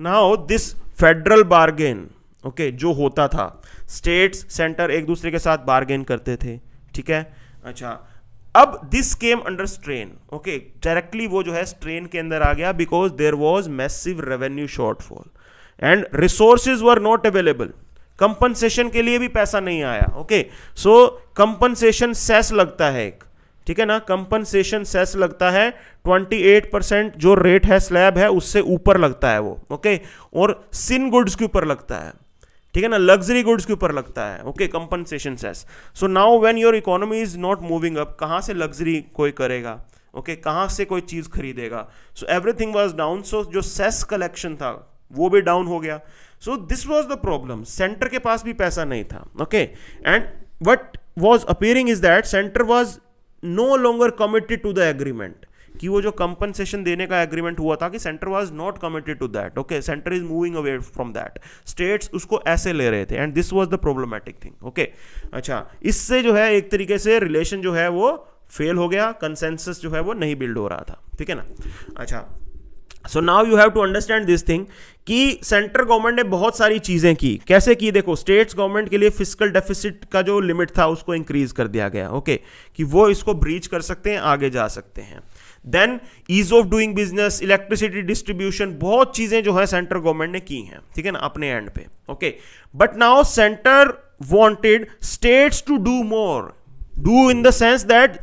now this federal bargain okay जो होता था स्टेट्स सेंटर एक दूसरे के साथ बार्गेन करते थे ठीक है अच्छा अब this came under strain okay directly वो जो है स्ट्रेन के अंदर आ गया because there was massive revenue shortfall and resources were not available compensation के लिए भी पैसा नहीं आया ओके सो कंपनसेशन सेस लगता है एक ठीक है ना कंपनसेशन सेस लगता है 28 परसेंट जो रेट है स्लैब है उससे ऊपर लगता है वो ओके और सिन गुड्स के ऊपर लगता है ठीक है ना लग्जरी गुड्स के ऊपर लगता है okay compensation cess so now when your economy is not moving up कहाँ से लग्जरी कोई करेगा ओके okay, कहाँ से कोई चीज़ खरीदेगा so everything was down so जो सेस कलेक्शन था वो भी डाउन हो गया so this was the problem centre के पास भी पैसा नहीं था okay and what was appearing is that centre was no longer committed to the agreement कि वो जो कंपनसेशन देने का एग्रीमेंट हुआ था कि centre was not committed to that okay centre is moving away from that states उसको ऐसे ले रहे थे and this was the problematic thing okay अच्छा इससे जो है एक तरीके से रिलेशन जो है वो फेल हो गया कंसेंसस जो है वो नहीं बिल्ड हो रहा था ठीक है ना अच्छा so now you have to understand this thing कि सेंट्रल गवर्नमेंट ने बहुत सारी चीज़ें की कैसे की देखो स्टेट्स गवर्नमेंट के लिए फिजिकल डेफिसिट का जो लिमिट था उसको इंक्रीज कर दिया गया ओके okay? कि वो इसको ब्रीच कर सकते हैं आगे जा सकते हैं then ease of doing business electricity distribution बहुत चीज़ें जो है सेंट्रल गवर्नमेंट ने की हैं ठीक है ना अपने एंड पे okay but now centre wanted states to do more do in the sense that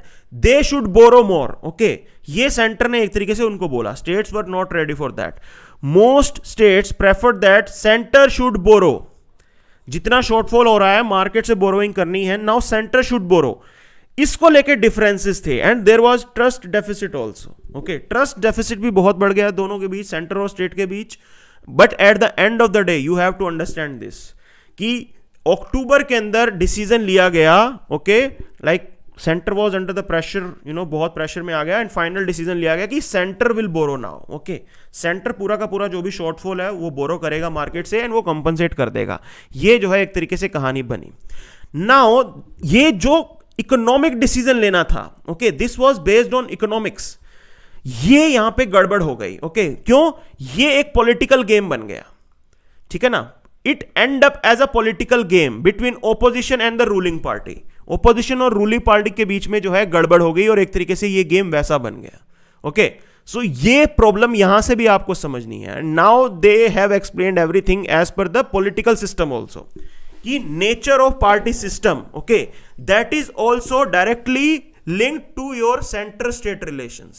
they should borrow more okay ये सेंटर ने एक तरीके से उनको बोला states were not ready for that most states prefer that centre should borrow जितना shortfall हो रहा है मार्केट से बोरोइंग करनी है नाउ सेंटर शुड बोरो इसको लेके डिफरेंसेस थे and there was trust deficit also okay trust deficit भी बहुत बढ़ गया दोनों के बीच सेंटर और स्टेट के बीच but at the end of the day you have to understand this कि अक्टूबर के अंदर डिसीजन लिया गया okay like centre was under the pressure you know बहुत प्रेशर में आ गया एंड फाइनल डिसीजन लिया गया कि centre will borrow now okay centre पूरा का पूरा जो भी शॉर्टफॉल है वो बोरो करेगा मार्केट से एंड वो कंपनसेट कर देगा ये जो है एक तरीके से कहानी बनी नाउ ये जो इकोनॉमिक डिसीजन लेना था okay this was based on economics ये यहां पे गड़बड़ हो गई ओके okay? क्यों ये एक पॉलिटिकल गेम बन गया ठीक है ना it end up as a political game between opposition and the ruling party opposition और रूलिंग पार्टी के बीच में जो है गड़बड़ हो गई और एक तरीके से ये गेम वैसा बन गया ओके सो ये प्रॉब्लम यहां से भी आपको समझनी है now they have explain everything as per the political system also कि nature of party system okay that is also directly link to your centre state relation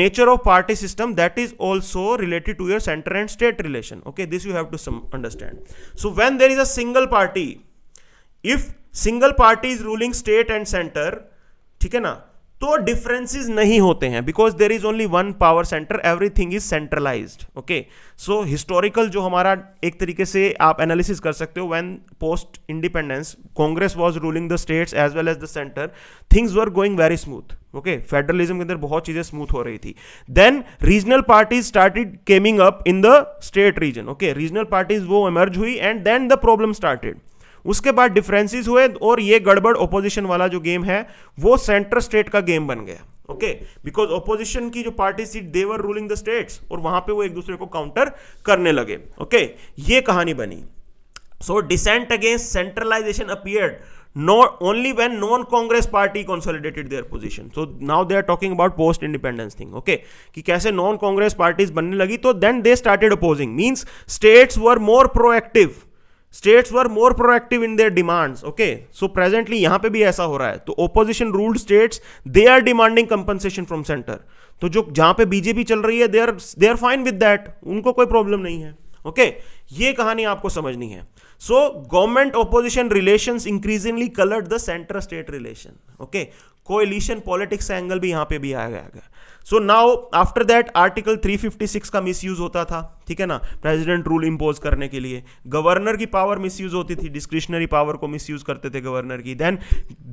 nature of party system that is also related to your centre and state relation okay this you have to understand so when there is a single party if single party is ruling state and centre ठीक है ना तो differences नहीं होते हैं because there is only one power centre everything is centralise okay so historical जो हमारा एक तरीके से आप एनालिसिस कर सकते हो when post independence Congress was ruling the states as well as the centre things were going very smooth okay federalism के अंदर बहुत चीजें स्मूथ हो रही थी then regional parties started coming up in the state region okay regional parties वो emerge हुई and then the problem started उसके बाद डिफरेंसेस हुए और ये गड़बड़ ओपोजिशन वाला जो गेम है वो सेंट्रल स्टेट का गेम बन गया ओके बिकॉज ऑपोजिशन की जो पार्टी थी देवर रूलिंग द स्टेट्स और वहां पे वो एक दूसरे को काउंटर करने लगे ओके okay? ये कहानी बनी so dissent against centralisation appeared not only when non congress party consolidated their position so now they are talking about post independence thing okay कि कैसे non congress parties बनने लगी तो then they started opposing means states were more proactive states were more proactive in their demands okay so presently यहां पे भी ऐसा हो रहा है तो opposition ruled states they are demanding compensation from centre तो जो जहां पे बीजेपी चल रही है they are they are fine with that उनको कोई प्रॉब्लम नहीं है ओके okay? ये कहानी आपको समझनी है so government opposition relation increasingly coloured the centre state relation okay coalition politics angle भी यहां पे भी आया गया so now after that article 356 का मिसयूज होता था ठीक है ना प्रेसिडेंट रूल इंपोज करने के लिए गवर्नर की पावर मिसयूज होती थी डिस्क्रिशनरी पावर को मिसयूज करते थे गवर्नर की देन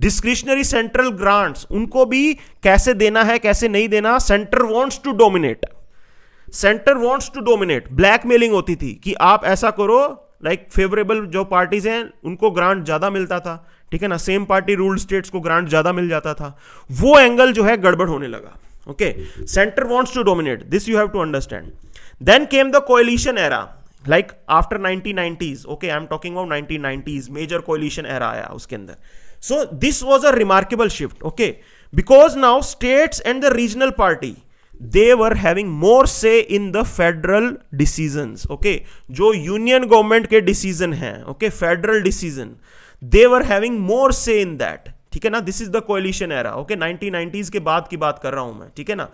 डिस्क्रिशनरी सेंट्रल ग्रांट्स उनको भी कैसे देना है कैसे नहीं देना centre wants to dominate centre wants to dominate blackmailing होती थी कि आप ऐसा करो लाइक like, फेवरेबल जो पार्टीज हैं उनको ग्रांट ज़्यादा मिलता था ठीक है ना सेम पार्टी रूल स्टेट्स को ग्रांट ज़्यादा मिल जाता था वो एंगल जो है गड़बड़ होने लगा okay center wants to dominate this you have to understand then came the coalition era like after 1990s okay i'm talking about 1990s major coalition era आया उसके अंदर so this was a remarkable shift okay because now states and the regional party they were having more say in the federal decisions okay जो union government के decision हैं okay federal decision they were having more say in that ठीक है ना this is the coalition era okay nineteen के बाद की बात कर रहा हूं मैं ठीक है ना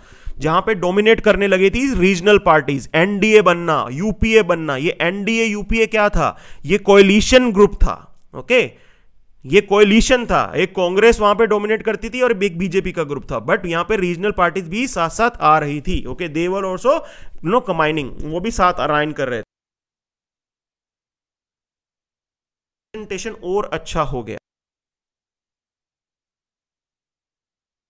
जहां पे डोमिनेट करने लगी थी रीजनल पार्टीज एनडीए बनना यूपीए बनना ये एनडीए यूपीए क्या था ये कोएलिशन ग्रुप था ओके okay? ये कोएलिशन था एक कांग्रेस वहां पे डोमिनेट करती थी और एक बीजेपी का ग्रुप था बट यहां पे रीजनल पार्टीज भी साथ साथ आ रही थी ओके देवर सो नो कमाइनिंग वो भी साथ अराइन कर रहे थे प्रेजेंटेशन और अच्छा हो गया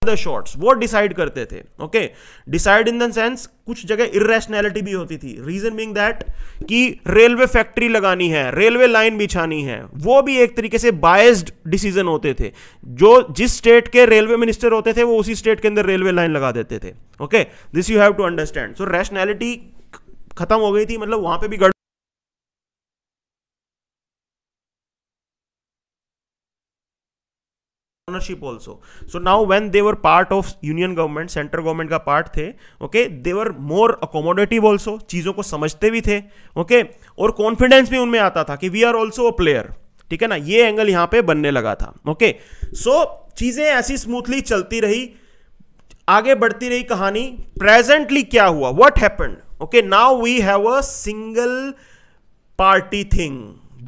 द शॉट्स वो डिसाइड करते थे okay decide in the sense कुछ जगह इरेशनैलिटी भी होती थी रीजन बिंग दैट कि रेलवे फैक्ट्री लगानी है रेलवे लाइन बिछानी है वो भी एक तरीके से बायस्ड डिसीजन होते थे जो जिस स्टेट के रेलवे मिनिस्टर होते थे वो उसी स्टेट के अंदर रेलवे लाइन लगा देते थे okay this you have to understand so rationality खत्म हो गई थी मतलब वहां पे भी गड़ ownership also so now when they were part of union government center government का पार्ट थे okay they were more accommodative also चीज़ों को समझते भी थे ओके okay? और कॉन्फिडेंस भी उनमें आता था कि we are also a player ठीक है ना ये एंगल यहां पे बनने लगा था ओके सो so, चीज़ें ऐसी स्मूथली चलती रही आगे बढ़ती रही कहानी प्रेजेंटली क्या हुआ what happen okay now we have a single party thing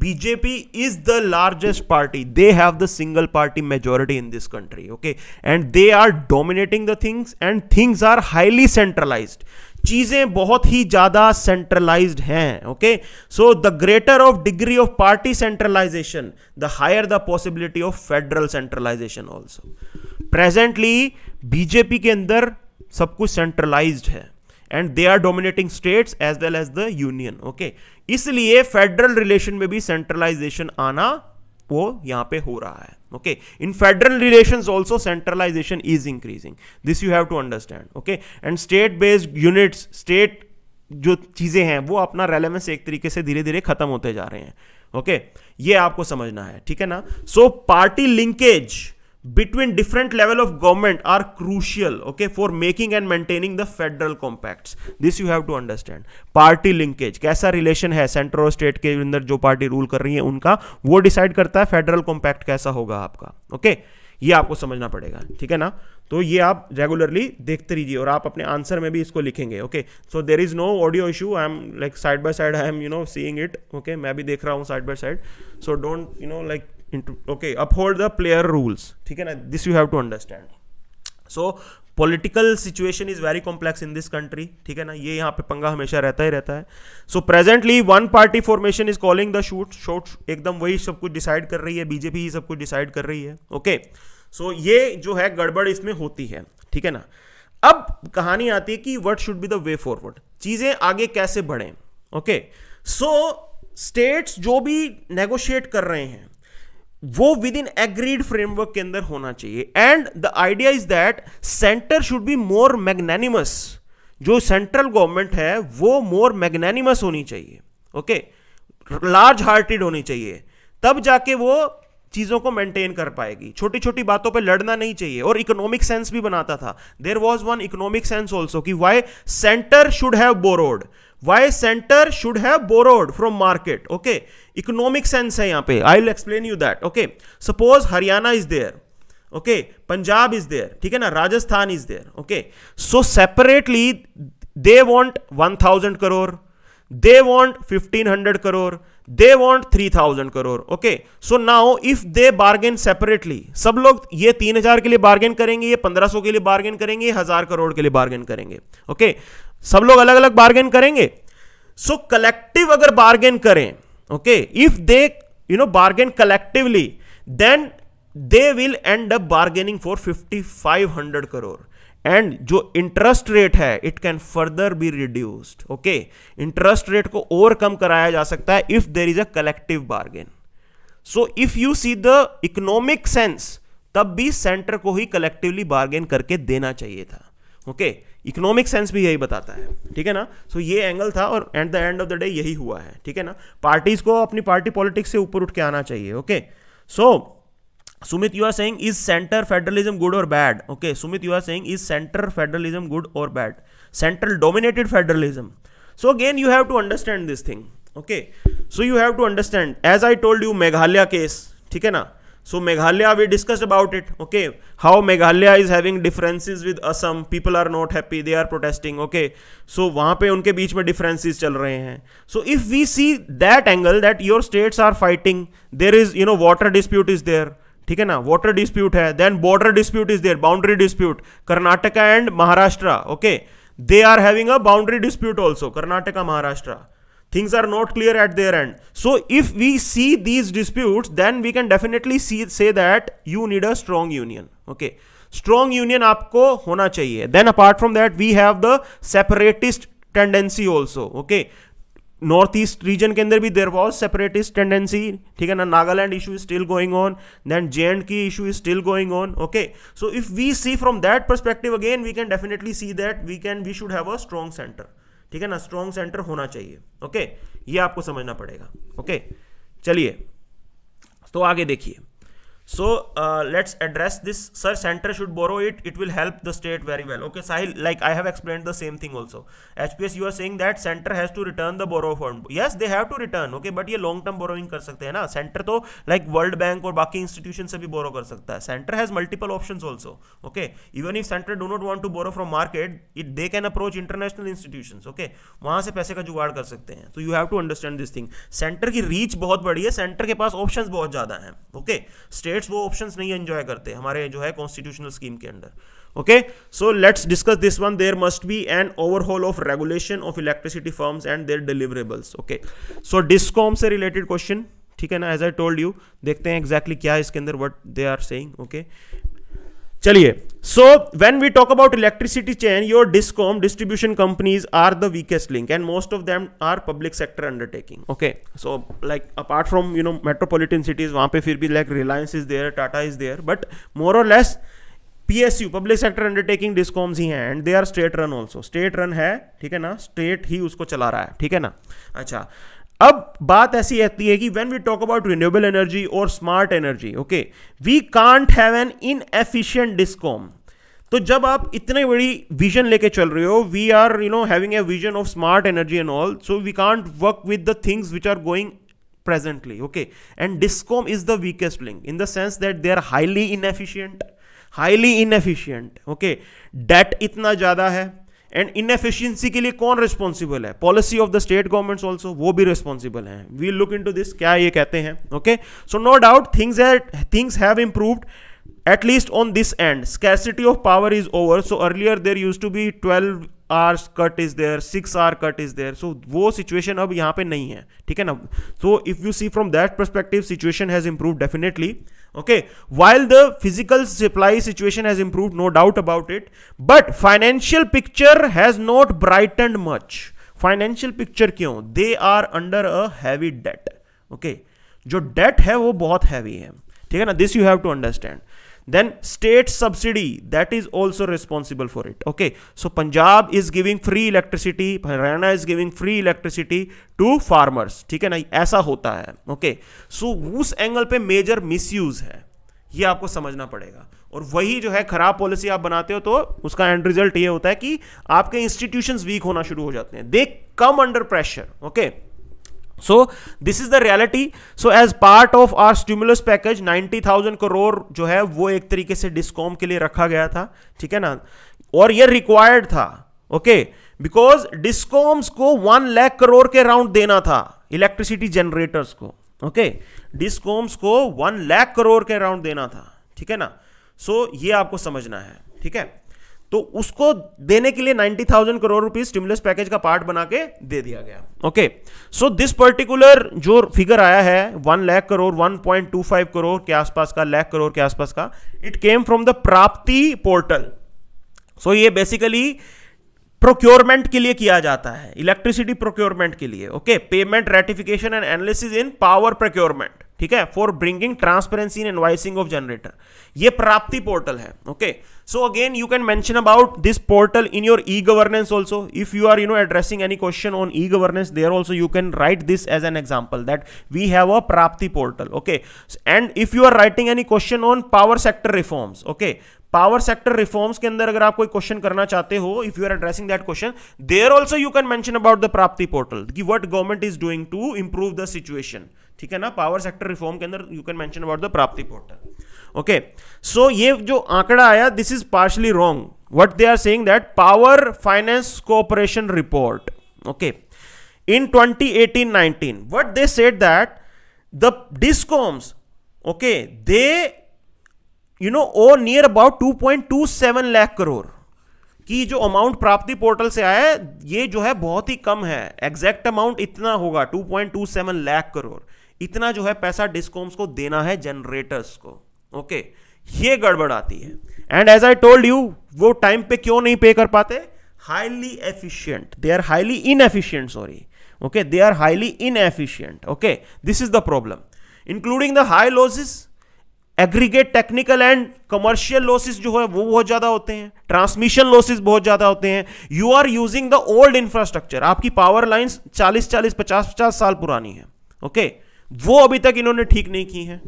BJP is the largest party. They have the single party majority in this country, okay? And they are dominating the things and things are highly centralized. चीज़ें बहुत ही ज़्यादा centralised हैं okay so the greater of degree of party centralisation the higher the possibility of federal centralisation also presently BJP के अंदर सब कुछ centralised है and they are dominating states as well as the union okay इसलिए federal relation में भी centralisation आना वो यहां पे हो रहा है okay in federal relation also centralization is increasing this you have to understand okay and state based units state जो चीज़ें हैं वो अपना रेलेवेंस एक तरीके से धीरे धीरे खत्म होते जा रहे हैं ओके okay? ये आपको समझना है ठीक है ना so party linkage between different level of government are crucial okay for making and maintaining the federal compacts this you have to understand party linkage कैसा रिलेशन है सेंटर और स्टेट के अंदर जो पार्टी रूल कर रही है उनका वो डिसाइड करता है फेडरल कॉम्पैक्ट कैसा होगा आपका ओके okay? ये आपको समझना पड़ेगा ठीक है ना तो ये आप रेगुलरली देखते रहिए और आप अपने आंसर में भी इसको लिखेंगे okay so there is no audio issue I am like side by side I am you know seeing it okay मैं भी देख रहा हूँ side by side so don't you know like into okay uphold the player ठीक है ना this you have to understand so political situation is very complex in this country ठीक है ना ये यहाँ पे पंगा हमेशा रहता ही रहता है so presently one party formation is calling the shoot shot एकदम वही सब कुछ डिसाइड कर रही है बीजेपी ही सब कुछ डिसाइड कर रही है ओके सो ये जो है गड़बड़ इसमें होती है ठीक है ना अब कहानी आती है कि what should be the way forward चीजें आगे कैसे बढ़ें ओके सो स्टेट्स जो भी नेगोशिएट कर रहे हैं वो विद इन एग्रीड फ्रेमवर्क के अंदर होना चाहिए and the idea is that centre should be more magnanimous जो सेंट्रल गवर्नमेंट है वो मोर मैग्नेनिमस होनी चाहिए ओके लार्ज हार्टेड होनी चाहिए तब जाके वो चीज़ों को मेंटेन कर पाएगी छोटी छोटी बातों पे लड़ना नहीं चाहिए और इकोनॉमिक सेंस भी बनाता था there was one economic sense also कि why centre should have borrowed why centre should have borrowed from market okay economic sense है यहां पे I will explain you that okay suppose Haryana is there okay Punjab is there ठीक है ना Rajasthan is there okay so separately they want one thousand crore they want fifteen hundred crore they want three thousand crore okay so now if they bargain separately सब लोग ये तीन हजार के लिए बार्गेन करेंगे ये सौ के लिए बार्गेन करेंगे ये करोड़ के लिए बार्गेन करेंगे okay सब लोग अलग अलग बार्गेन करेंगे सो कलेक्टिव अगर बार्गेन करें okay if they you know bargain collectively then they will end up bargaining for fifty five hundred crore and जो इंटरेस्ट रेट है it can further be reduced okay interest rate को और कम कराया जा सकता है if there is a collective bargain so if you see the economic sense तब भी सेंटर को ही कलेक्टिवली बार्गेन करके देना चाहिए था ओके okay? इकोनॉमिक सेंस भी यही बताता है ठीक है ना सो so, ये एंगल था और at the end of the day यही हुआ है ठीक है ना पार्टीज को अपनी पार्टी पॉलिटिक्स से ऊपर उठ के आना चाहिए okay so Sumit you are saying is centre federalism good और bad okay Sumit you are saying is centre federalism good और bad central dominated federalism so again you have to understand this thing okay so you have to understand as I told you Meghalaya case ठीक है ना so Meghalaya we discuss about it okay how Meghalaya is having differences with Assam people are not happy they are protesting okay so वहां पर उनके बीच में differences चल रहे हैं so if we see that angle that your states are fighting there is you know water dispute is there ठीक है ना वॉटर डिस्प्यूट है then border dispute is there boundary dispute Karnataka and Maharashtra okay they are having a boundary dispute also Karnataka Maharashtra things are not clear at their end so if we see these disputes then we can definitely say that you need a strong union okay strong union aapko hona chahiye then apart from that we have the separatist tendency also okay northeast region ke andar bhi there was separatist tendency theek hai na nagaland issue is still going on then jnk issue is still going on okay so if we see from that perspective again we can definitely see that we can we should have a strong center ठीक है ना strong centre होना चाहिए okay ये आपको समझना पड़ेगा okay चलिए तो आगे देखिए so uh, let's address this sir center should borrow it it will help the state very well okay sahil like i have explained the same thing also hps you are saying that center has to return the borrow fund yes they have to return okay but ye long term borrowing kar sakte hai na center to like world bank aur baki institution se bhi borrow kar sakta hai center has multiple options also okay even if center do not want to borrow from market it they can approach international institutions okay wahan se paise ka जुगाड़ kar sakte hain so you have to understand this thing center ki reach bahut badi hai center ke paas options bahut zyada hain okay state states वो option नहीं enjoy करते हमारे जो है constitutional scheme के अंदर okay so let's discuss this one there must be an overall of regulation of electricity firms and their deliverables okay so discom से related question ठीक है ना एज आई टोल्ड यू देखते हैं एग्जैक्टली exactly क्या है इसके अंदर what they are saying okay चलिए so when we talk about electricity chain your discom distribution companies are the weakest link and most of them are public sector undertaking okay so like apart from you know metropolitan cities वहां पे फिर भी like Reliance is there Tata is there but more or less P S U public sector undertaking discoms ही हैं and they are state run also state run है ठीक है ना स्टेट ही उसको चला रहा है ठीक है ना अच्छा अब बात ऐसी रहती है कि when we talk about renewable energy और smart energy okay we can't have an inefficient discom तो जब आप इतने बड़ी विजन लेके चल रहे हो we are you know having a vision of smart energy and all so we can't work with the things which are going presently okay and discom is the weakest link in the sense that they are highly inefficient highly inefficient okay debt इतना ज़्यादा है and in efficiency के लिए कौन responsible है policy of the state governments also वो भी responsible है we'll look into this क्या ये कहते हैं okay so no doubt things things have improved at least on this and scarcity of power is over so earlier there used to be twelve hours cut is there six hour cut is there so वो situation अब यहाँ पे नहीं है ठीक है ना so if you see from that perspective situation has improve definitely okay while the physical supply situation has improved no doubt about it but financial picture has not brightened much financial picture kyun they are under a heavy debt okay jo debt hai wo bahut heavy hai theek hai na this you have to understand then state subsidy that is also responsible for it okay so punjab is giving free electricity haryana is giving free electricity to farmers theek hai na aisa hota hai okay so us angle pe major misuse hai ye aapko samajhna padega और वही जो है खराब policy आप बनाते हो तो उसका एंड रिजल्ट ये होता है कि आपके इंस्टीट्यूशंस वीक होना शुरू हो जाते हैं they come under pressure okay okay? So this is the reality so as part of our stimulus package 90,000 crore जो है वो एक तरीके से डिस्कॉम के लिए रखा गया था ठीक है ना और ये रिक्वायर्ड था ओके बिकॉज डिस्कॉम्स को वन लैख करोड़ के राउंड देना था इलेक्ट्रिसिटी जनरेटर्स को ओके डिस्कॉम्स को वन लैख करोड़ के राउंड देना था ठीक है ना सो so, ये आपको समझना है ठीक है तो उसको देने के लिए 90,000 करोड़ रुपीस स्टिमुलस पैकेज का पार्ट बना के दे दिया गया ओके सो दिस पर्टिकुलर जो फिगर आया है वन लाख करोड़ 1.25 करोड़ के आसपास का लाख करोड़ के आसपास का it came from the Prapti portal so ये बेसिकली प्रोक्योरमेंट के लिए किया जाता है इलेक्ट्रिसिटी प्रोक्योरमेंट के लिए okay payment ratification and analysis in power procurement ठीक है for bringing transparency in invoicing of generator ये प्राप्ति पोर्टल है okay so again you can mention about this portal in your e governance also if you are you know addressing any question on e governance there also you can write this as an example that we have a Prapti portal okay and if you are writing any question on power sector reforms okay power sector reforms के अंदर अगर आप कोई question करना चाहते हो if you are addressing that question there also you can mention about the Prapti portal कि what government is doing to improve the situation ठीक है ना पावर सेक्टर रिफॉर्म के अंदर you can mention about the Prapti portal okay so ये जो आंकड़ा आया this is partially wrong what they are saying that power finance cooperation report okay in 2018-19 what they said that the discoms okay they you know to near about 2.27 lakh crore कि जो amount प्राप्ति portal से आया ये जो है बहुत ही कम है एग्जैक्ट अमाउंट इतना होगा 2.27 लाख करोड़ इतना जो है पैसा डिस्कॉम्स को देना है जनरेटर्स को ओके ये गड़बड़ आती है and as I told you वो टाइम पे क्यों नहीं पे कर पाते highly efficient they are highly inefficient sorry okay they are highly inefficient okay this is the problem including the high losses aggregate technical and commercial losses जो है वो बहुत ज्यादा होते हैं ट्रांसमिशन लॉसेस बहुत ज्यादा होते हैं you are using the old infrastructure आपकी पावर लाइन्स 40 40 50 50 साल पुरानी है ओके okay? वो अभी तक इन्होंने ठीक नहीं की है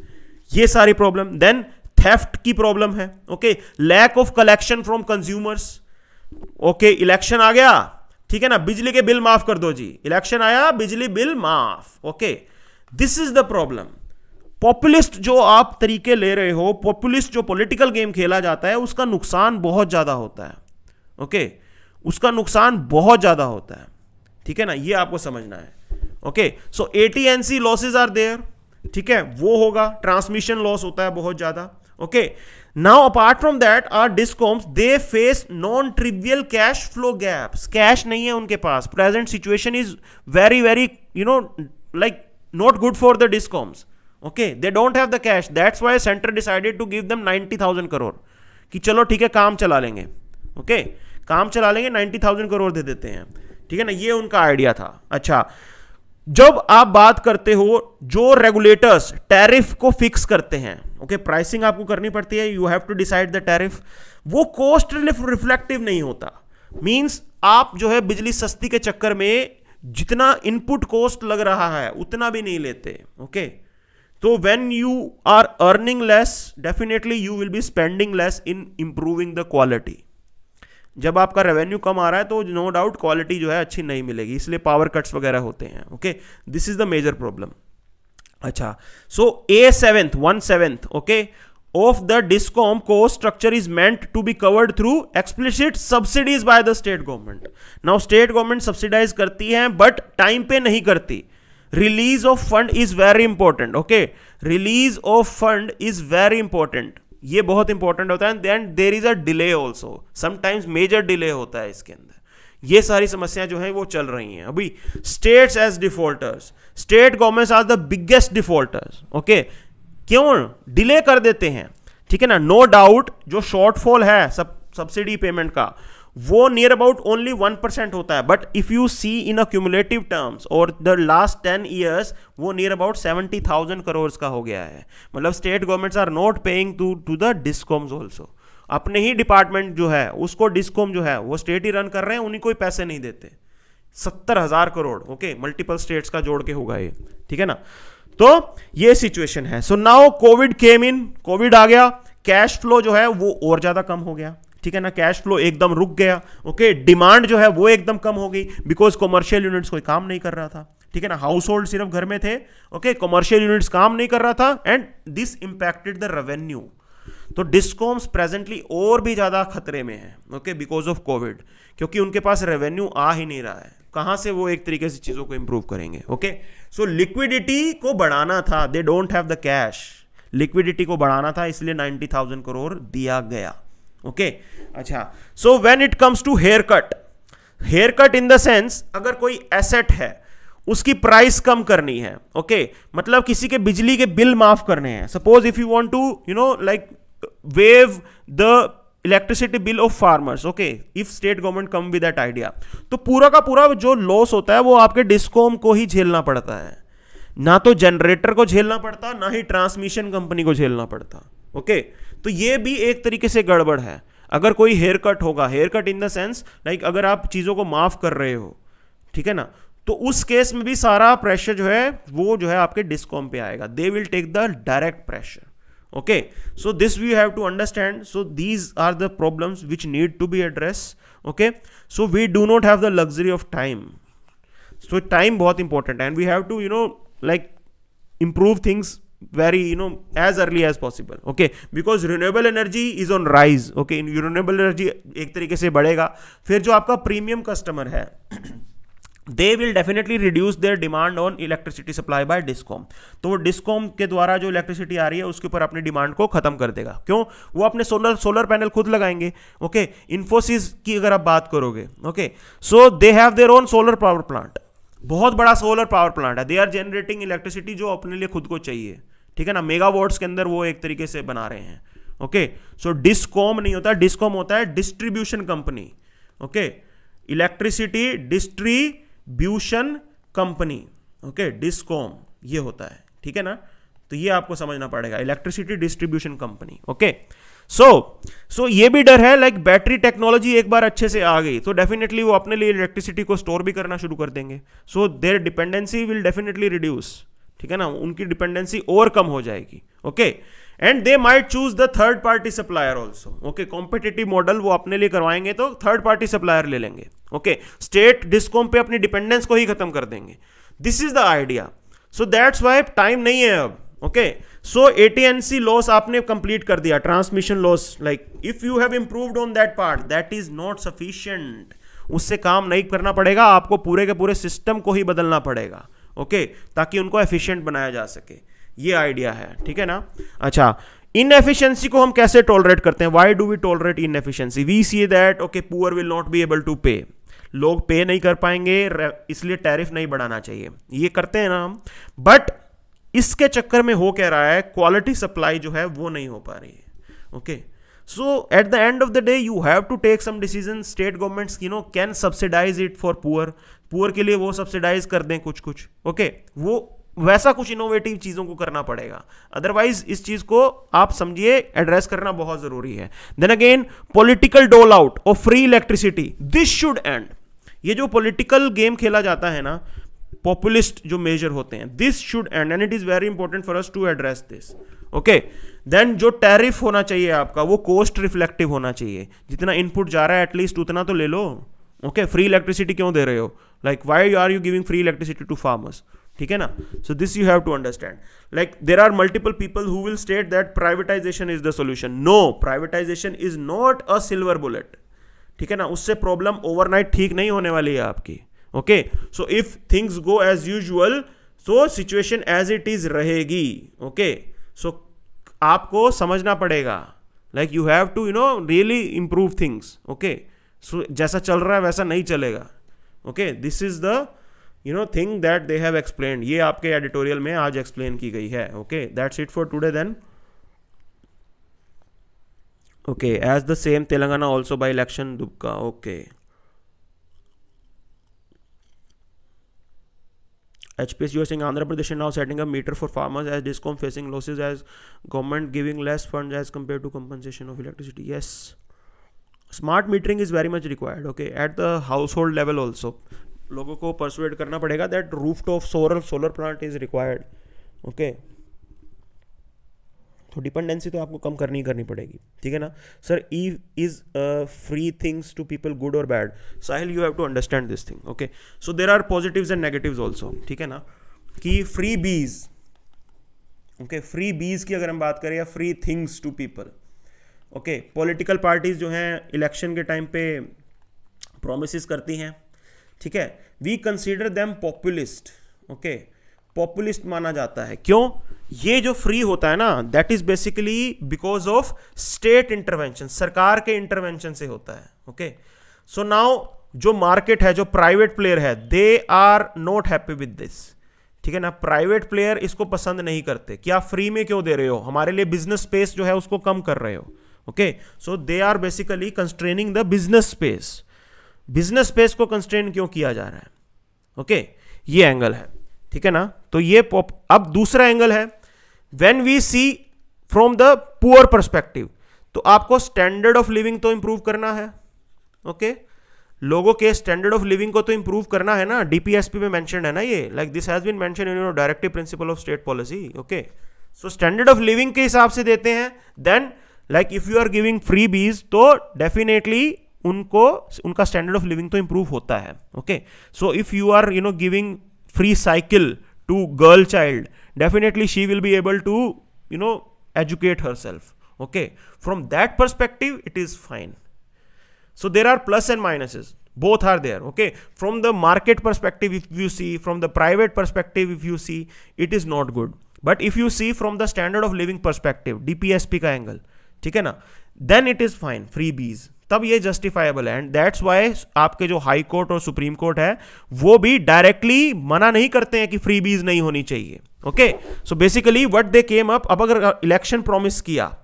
ये सारी प्रॉब्लम देन थेफ्ट की प्रॉब्लम है okay lack of collection from consumers okay election आ गया ठीक है ना बिजली के बिल माफ कर दो जी इलेक्शन आया बिजली बिल माफ okay this is the problem populist जो आप तरीके ले रहे हो पॉपुलिस्ट जो पॉलिटिकल गेम खेला जाता है उसका नुकसान बहुत ज़्यादा होता है ओके okay? उसका नुकसान बहुत ज़्यादा होता है ठीक है ना ये आपको समझना है okay so ATNC losses are there ठीक है वो होगा ट्रांसमिशन लॉस होता है बहुत ज्यादा okay now apart from that our discoms they face non trivial cash flow gaps cash नहीं है उनके पास present situation is very very you know like not good for the discoms okay they don't have the cash that's why centre decided to give them ninety thousand crore कि चलो ठीक है काम चला लेंगे ओके okay? काम चला लेंगे नाइन्टी थाउजेंड करोड़ दे देते हैं ठीक है ना ये उनका आइडिया था अच्छा जब आप बात करते हो जो रेगुलेटर्स टैरिफ को फिक्स करते हैं ओके okay, प्राइसिंग आपको करनी पड़ती है you have to decide the tariff वो कॉस्ट रिफ्लेक्टिव नहीं होता मींस आप जो है बिजली सस्ती के चक्कर में जितना इनपुट कॉस्ट लग रहा है उतना भी नहीं लेते ओके okay? तो when you are earning less definitely you will be spending less in improving the quality जब आपका रेवेन्यू कम आ रहा है तो नो डाउट क्वालिटी जो है अच्छी नहीं मिलेगी इसलिए पावर कट्स वगैरह होते हैं okay this is the major problem अच्छा so a seventh one seventh okay of the discom को structure is meant to be covered through explicit subsidies by the state government now state government subsidise करती है but time पे नहीं करती release of fund is very important okay release of fund is very important ये बहुत important होता है and there is a delay also sometimes major delay होता है इसके अंदर ये सारी समस्याएं जो हैं वो चल रही हैं अभी states as defaulters state governments are the biggest defaulters okay क्यों डिले कर देते हैं ठीक है ना नो no डाउट जो शॉर्टफॉल है सब सब्सिडी पेमेंट का वो near about only one percent होता है but if you see in accumulative terms और द लास्ट टेन ईयर्स वो near about seventy thousand crore का हो गया है मतलब state governments are not paying to to the discoms also अपने ही डिपार्टमेंट जो है उसको डिस्कॉम जो है वो स्टेट ही रन कर रहे हैं उन्हीं कोई पैसे नहीं देते सत्तर हजार करोड़ ओके मल्टीपल स्टेट्स का जोड़ के होगा ये ठीक है ना तो ये सिचुएशन है so now Covid came in Covid आ गया कैश फ्लो जो है वो और ज्यादा कम हो गया ठीक है ना कैश फ्लो एकदम रुक गया ओके डिमांड जो है वो एकदम कम हो गई बिकॉज कॉमर्शियल यूनिट्स कोई काम नहीं कर रहा था ठीक है ना हाउस होल्ड सिर्फ घर में थे ओके कॉमर्शियल यूनिट्स काम नहीं कर रहा था and this impacted the revenue तो डिस्कॉम्स प्रेजेंटली और भी ज़्यादा खतरे में है ओके बिकॉज ऑफ कोविड क्योंकि उनके पास रेवेन्यू आ ही नहीं रहा है कहां से वो एक तरीके से चीज़ों को इंप्रूव करेंगे ओके सो लिक्विडिटी को बढ़ाना था they don't have the cash liquidity को बढ़ाना था इसलिए 90,000 थाउजेंड करोड़ दिया गया ओके अच्छा so when it comes to haircut haircut in the sense अगर कोई एसेट है उसकी प्राइस कम करनी है ओके okay? मतलब किसी के बिजली के बिल माफ करने हैं suppose if you want to you know like waive the electricity bill of farmers okay if state government come with that idea तो पूरा का पूरा जो लॉस होता है वो आपके डिस्कॉम को ही झेलना पड़ता है ना तो जनरेटर को झेलना पड़ता ना ही ट्रांसमिशन कंपनी को झेलना पड़ता ओके तो ये भी एक तरीके से गड़बड़ है अगर कोई हेयर कट होगा haircut in the sense like अगर आप चीज़ों को माफ़ कर रहे हो ठीक है ना तो उस केस में भी सारा प्रेशर जो है वो जो है आपके डिस्कॉम पे आएगा they will take the direct pressure okay so this we have to understand so these are the problems which need to be address okay so we do not have the luxury of time so time बहुत important है and we have to you know like improve things very you know as early as possible okay because renewable energy is on rise okay renewable energy ek tarike से बढ़ेगा फिर जो आपका premium customer है they will definitely reduce their demand on electricity supply by discom तो वो discom के द्वारा जो इलेक्ट्रिसिटी आ रही है उसके ऊपर अपनी डिमांड को खत्म कर देगा क्यों वो अपने सोलर सोलर पैनल खुद लगाएंगे ओके okay, इन्फोसिस की अगर आप बात करोगे okay so they have their own solar power plant बहुत बड़ा सोलर पावर प्लांट है दे आर जनरेटिंग इलेक्ट्रिसिटी जो अपने लिए खुद को चाहिए ठीक है ना मेगा के अंदर वो एक तरीके से बना रहे हैं ओके सो डिस्कॉम नहीं होता डिस्कॉम होता है distribution company okay electricity distribution company okay discom ये होता है ठीक है ना तो ये आपको समझना पड़ेगा electricity distribution company okay so so ये भी डर है लाइक बैटरी टेक्नोलॉजी एक बार अच्छे से आ गई तो डेफिनेटली वो अपने लिए इलेक्ट्रिसिटी को स्टोर भी करना शुरू कर देंगे so their dependency will definitely reduce ठीक है ना उनकी डिपेंडेंसी और कम हो जाएगी okay and they might choose the third party supplier also okay competitive model वो अपने लिए करवाएंगे तो थर्ड पार्टी सप्लायर ले लेंगे ओके स्टेट डिस्कॉम पे अपनी डिपेंडेंस को ही खत्म कर देंगे this is the idea so that's why time नहीं है अब ओके सो एटीएनसी लॉस आपने कंप्लीट कर दिया transmission loss like if you have improved on that part that is not sufficient उससे काम नहीं करना पड़ेगा आपको पूरे के पूरे सिस्टम को ही बदलना पड़ेगा ओके ताकि उनको एफिशिएंट बनाया जा सके ये आइडिया है ठीक है ना अच्छा इनएफिशिएंसी को हम कैसे टॉलरेट करते हैं why do we tolerate inefficiency we see that okay poor will not be able to pay लोग पे नहीं कर पाएंगे इसलिए टैरिफ नहीं बढ़ाना चाहिए ये करते हैं ना हम बट इसके चक्कर में हो कह रहा है क्वालिटी सप्लाई जो है वो नहीं हो पा रही है okay so at the end of the day you have to take some decision state governments you know can subsidise it for poor poor के लिए वो सब्सिडाइज कर दें कुछ कुछ ओके वो वैसा कुछ इनोवेटिव चीज़ों को करना पड़ेगा अदरवाइज इस चीज़ को आप समझिए एड्रेस करना बहुत ज़रूरी है then again political dole out और free electricity this should end ये जो पॉलिटिकल गेम खेला जाता है ना पॉपुलिस्ट जो मेजर होते हैं this should end and it is very important for us to address this okay then जो टैरिफ होना चाहिए आपका वो कॉस्ट रिफ्लेक्टिव होना चाहिए जितना इनपुट जा रहा है एटलीस्ट उतना तो ले लो ओके फ्री इलेक्ट्रिसिटी क्यों दे रहे हो like why are you giving free electricity to farmers ठीक है ना so this you have to understand like there are multiple people who will state that privatisation is the solution no privatisation is not a silver bullet ठीक है ना उससे problem overnight ठीक नहीं होने वाली है आपकी okay so if things go as usual so situation as it is रहेगी ओके सो आपको समझना पड़ेगा like you have to you know really improve things okay so जैसा चल रहा है वैसा नहीं चलेगा okay this is the you know thing that they have explain ये आपके एडिटोरियल में आज एक्सप्लेन की गई है okay that's it for today then okay as the same Telangana also by election Dubbaka okay H P S U Singh Andhra Pradesh now setting a meter for farmers as discom facing losses as government giving less fund as compare to compensation of electricity yes smart metering is very much required okay at the household level also लोगों को persuade करना पड़ेगा that roof top solar solar plant is required okay तो dependency तो आपको कम करनी ही करनी पड़ेगी ठीक है ना सर ई is free things to people good और bad Sahil you have to understand this thing okay so there are positive and negative also ठीक है ना कि फ्री बीज ओके फ्री बीज की अगर हम बात करें या free things to people okay political parties जो हैं इलेक्शन के टाइम पे प्रोमिस करती हैं ठीक है we consider them populist okay populist माना जाता है क्यों ये जो फ्री होता है ना that is basically because of state intervention सरकार के इंटरवेंशन से होता है ओके सो नाउ जो मार्केट है जो प्राइवेट प्लेयर है they are not happy with this ठीक है ना प्राइवेट प्लेयर इसको पसंद नहीं करते क्या फ्री में क्यों दे रहे हो हमारे लिए बिजनेस स्पेस जो है उसको कम कर रहे हो okay so they are basically constraining the business space business space को कंस्ट्रेन क्यों किया जा रहा है ओके okay? ये एंगल है ठीक है ना तो ये अब दूसरा एंगल है when we see from the poor perspective तो आपको स्टैंडर्ड ऑफ लिविंग तो इंप्रूव करना है ओके okay? लोगों के स्टैंडर्ड ऑफ लिविंग को तो इंप्रूव करना है ना डीपीएसपी में मैंशन है ना ये like this has been mention in directive principle of state policy okay so standard of living के हिसाब से देते हैं then like if you are giving freebies तो डेफिनेटली उनको उनका स्टैंडर्ड ऑफ लिविंग तो इंप्रूव होता है okay so if you are you know giving free cycle to girl child definitely she will be able to you know educate herself okay from that perspective it is fine so there are plus and minuses both are there okay from the market perspective if you see from the private perspective if you see it is not good but if you see from the standard of living perspective DPSP का angle ठीक है ना then it is fine freebies तब ये justifiable है and that's why आपके जो high court और सुप्रीम कोर्ट है वो भी डायरेक्टली मना नहीं करते हैं कि फ्री बीज नहीं होनी चाहिए okay so basically what they came up अब अगर इलेक्शन प्रॉमिस किया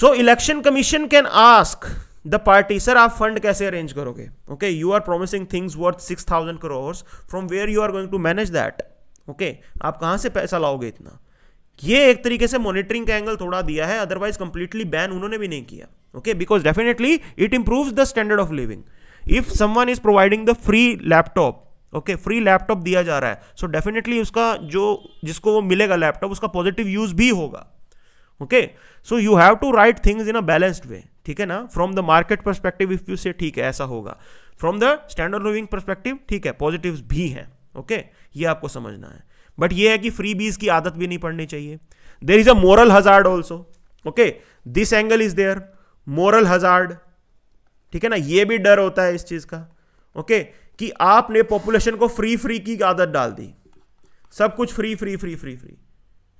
so election commission can ask the party sir आप फंड कैसे अरेंज करोगे okay you are promising things worth six thousand crores from where you are going to manage that okay आप कहां से पैसा लाओगे इतना ये एक तरीके से मॉनिटरिंग का एंगल थोड़ा दिया है अदरवाइज कंप्लीटली बैन उन्होंने भी नहीं किया okay because definitely it improves the standard of living if someone is providing the free laptop okay free laptop दिया जा रहा है सो so डेफिनेटली उसका जो जिसको वो मिलेगा लैपटॉप उसका पॉजिटिव यूज भी होगा okay so you have to write things in a balanced way ठीक है ना from the market perspective if you say ठीक है ऐसा होगा from the standard living perspective ठीक है पॉजिटिव भी हैं ओके okay? ये आपको समझना है बट ये है कि फ्री बीज की आदत भी नहीं पड़नी चाहिए there is a moral hazard also okay this angle is there moral hazard ठीक है ना ये भी डर होता है इस चीज का ओके okay? कि आपने पॉपुलेशन को फ्री फ्री की आदत डाल दी सब कुछ free free free free free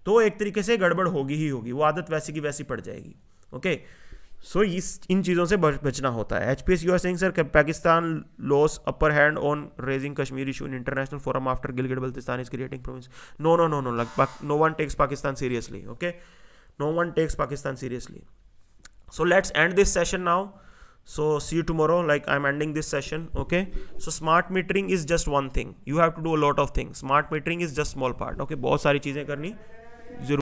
तो एक तरीके से गड़बड़ होगी ही होगी वो आदत वैसी की वैसी पड़ जाएगी ओके okay? सो इस इन चीज़ों से बचना होता है H P S U R Singh sir Pakistan loss upper hand on raising Kashmir issue in international forum after Gilgit Baltistan is creating province no no no no like no one takes Pakistan seriously okay no one takes Pakistan seriously so let's end this session now so see you tomorrow like I am ending this session okay so smart metering is just one thing you have to do a lot of thing smart metering is just small part okay बहुत सारी चीज़ें करनी जरूर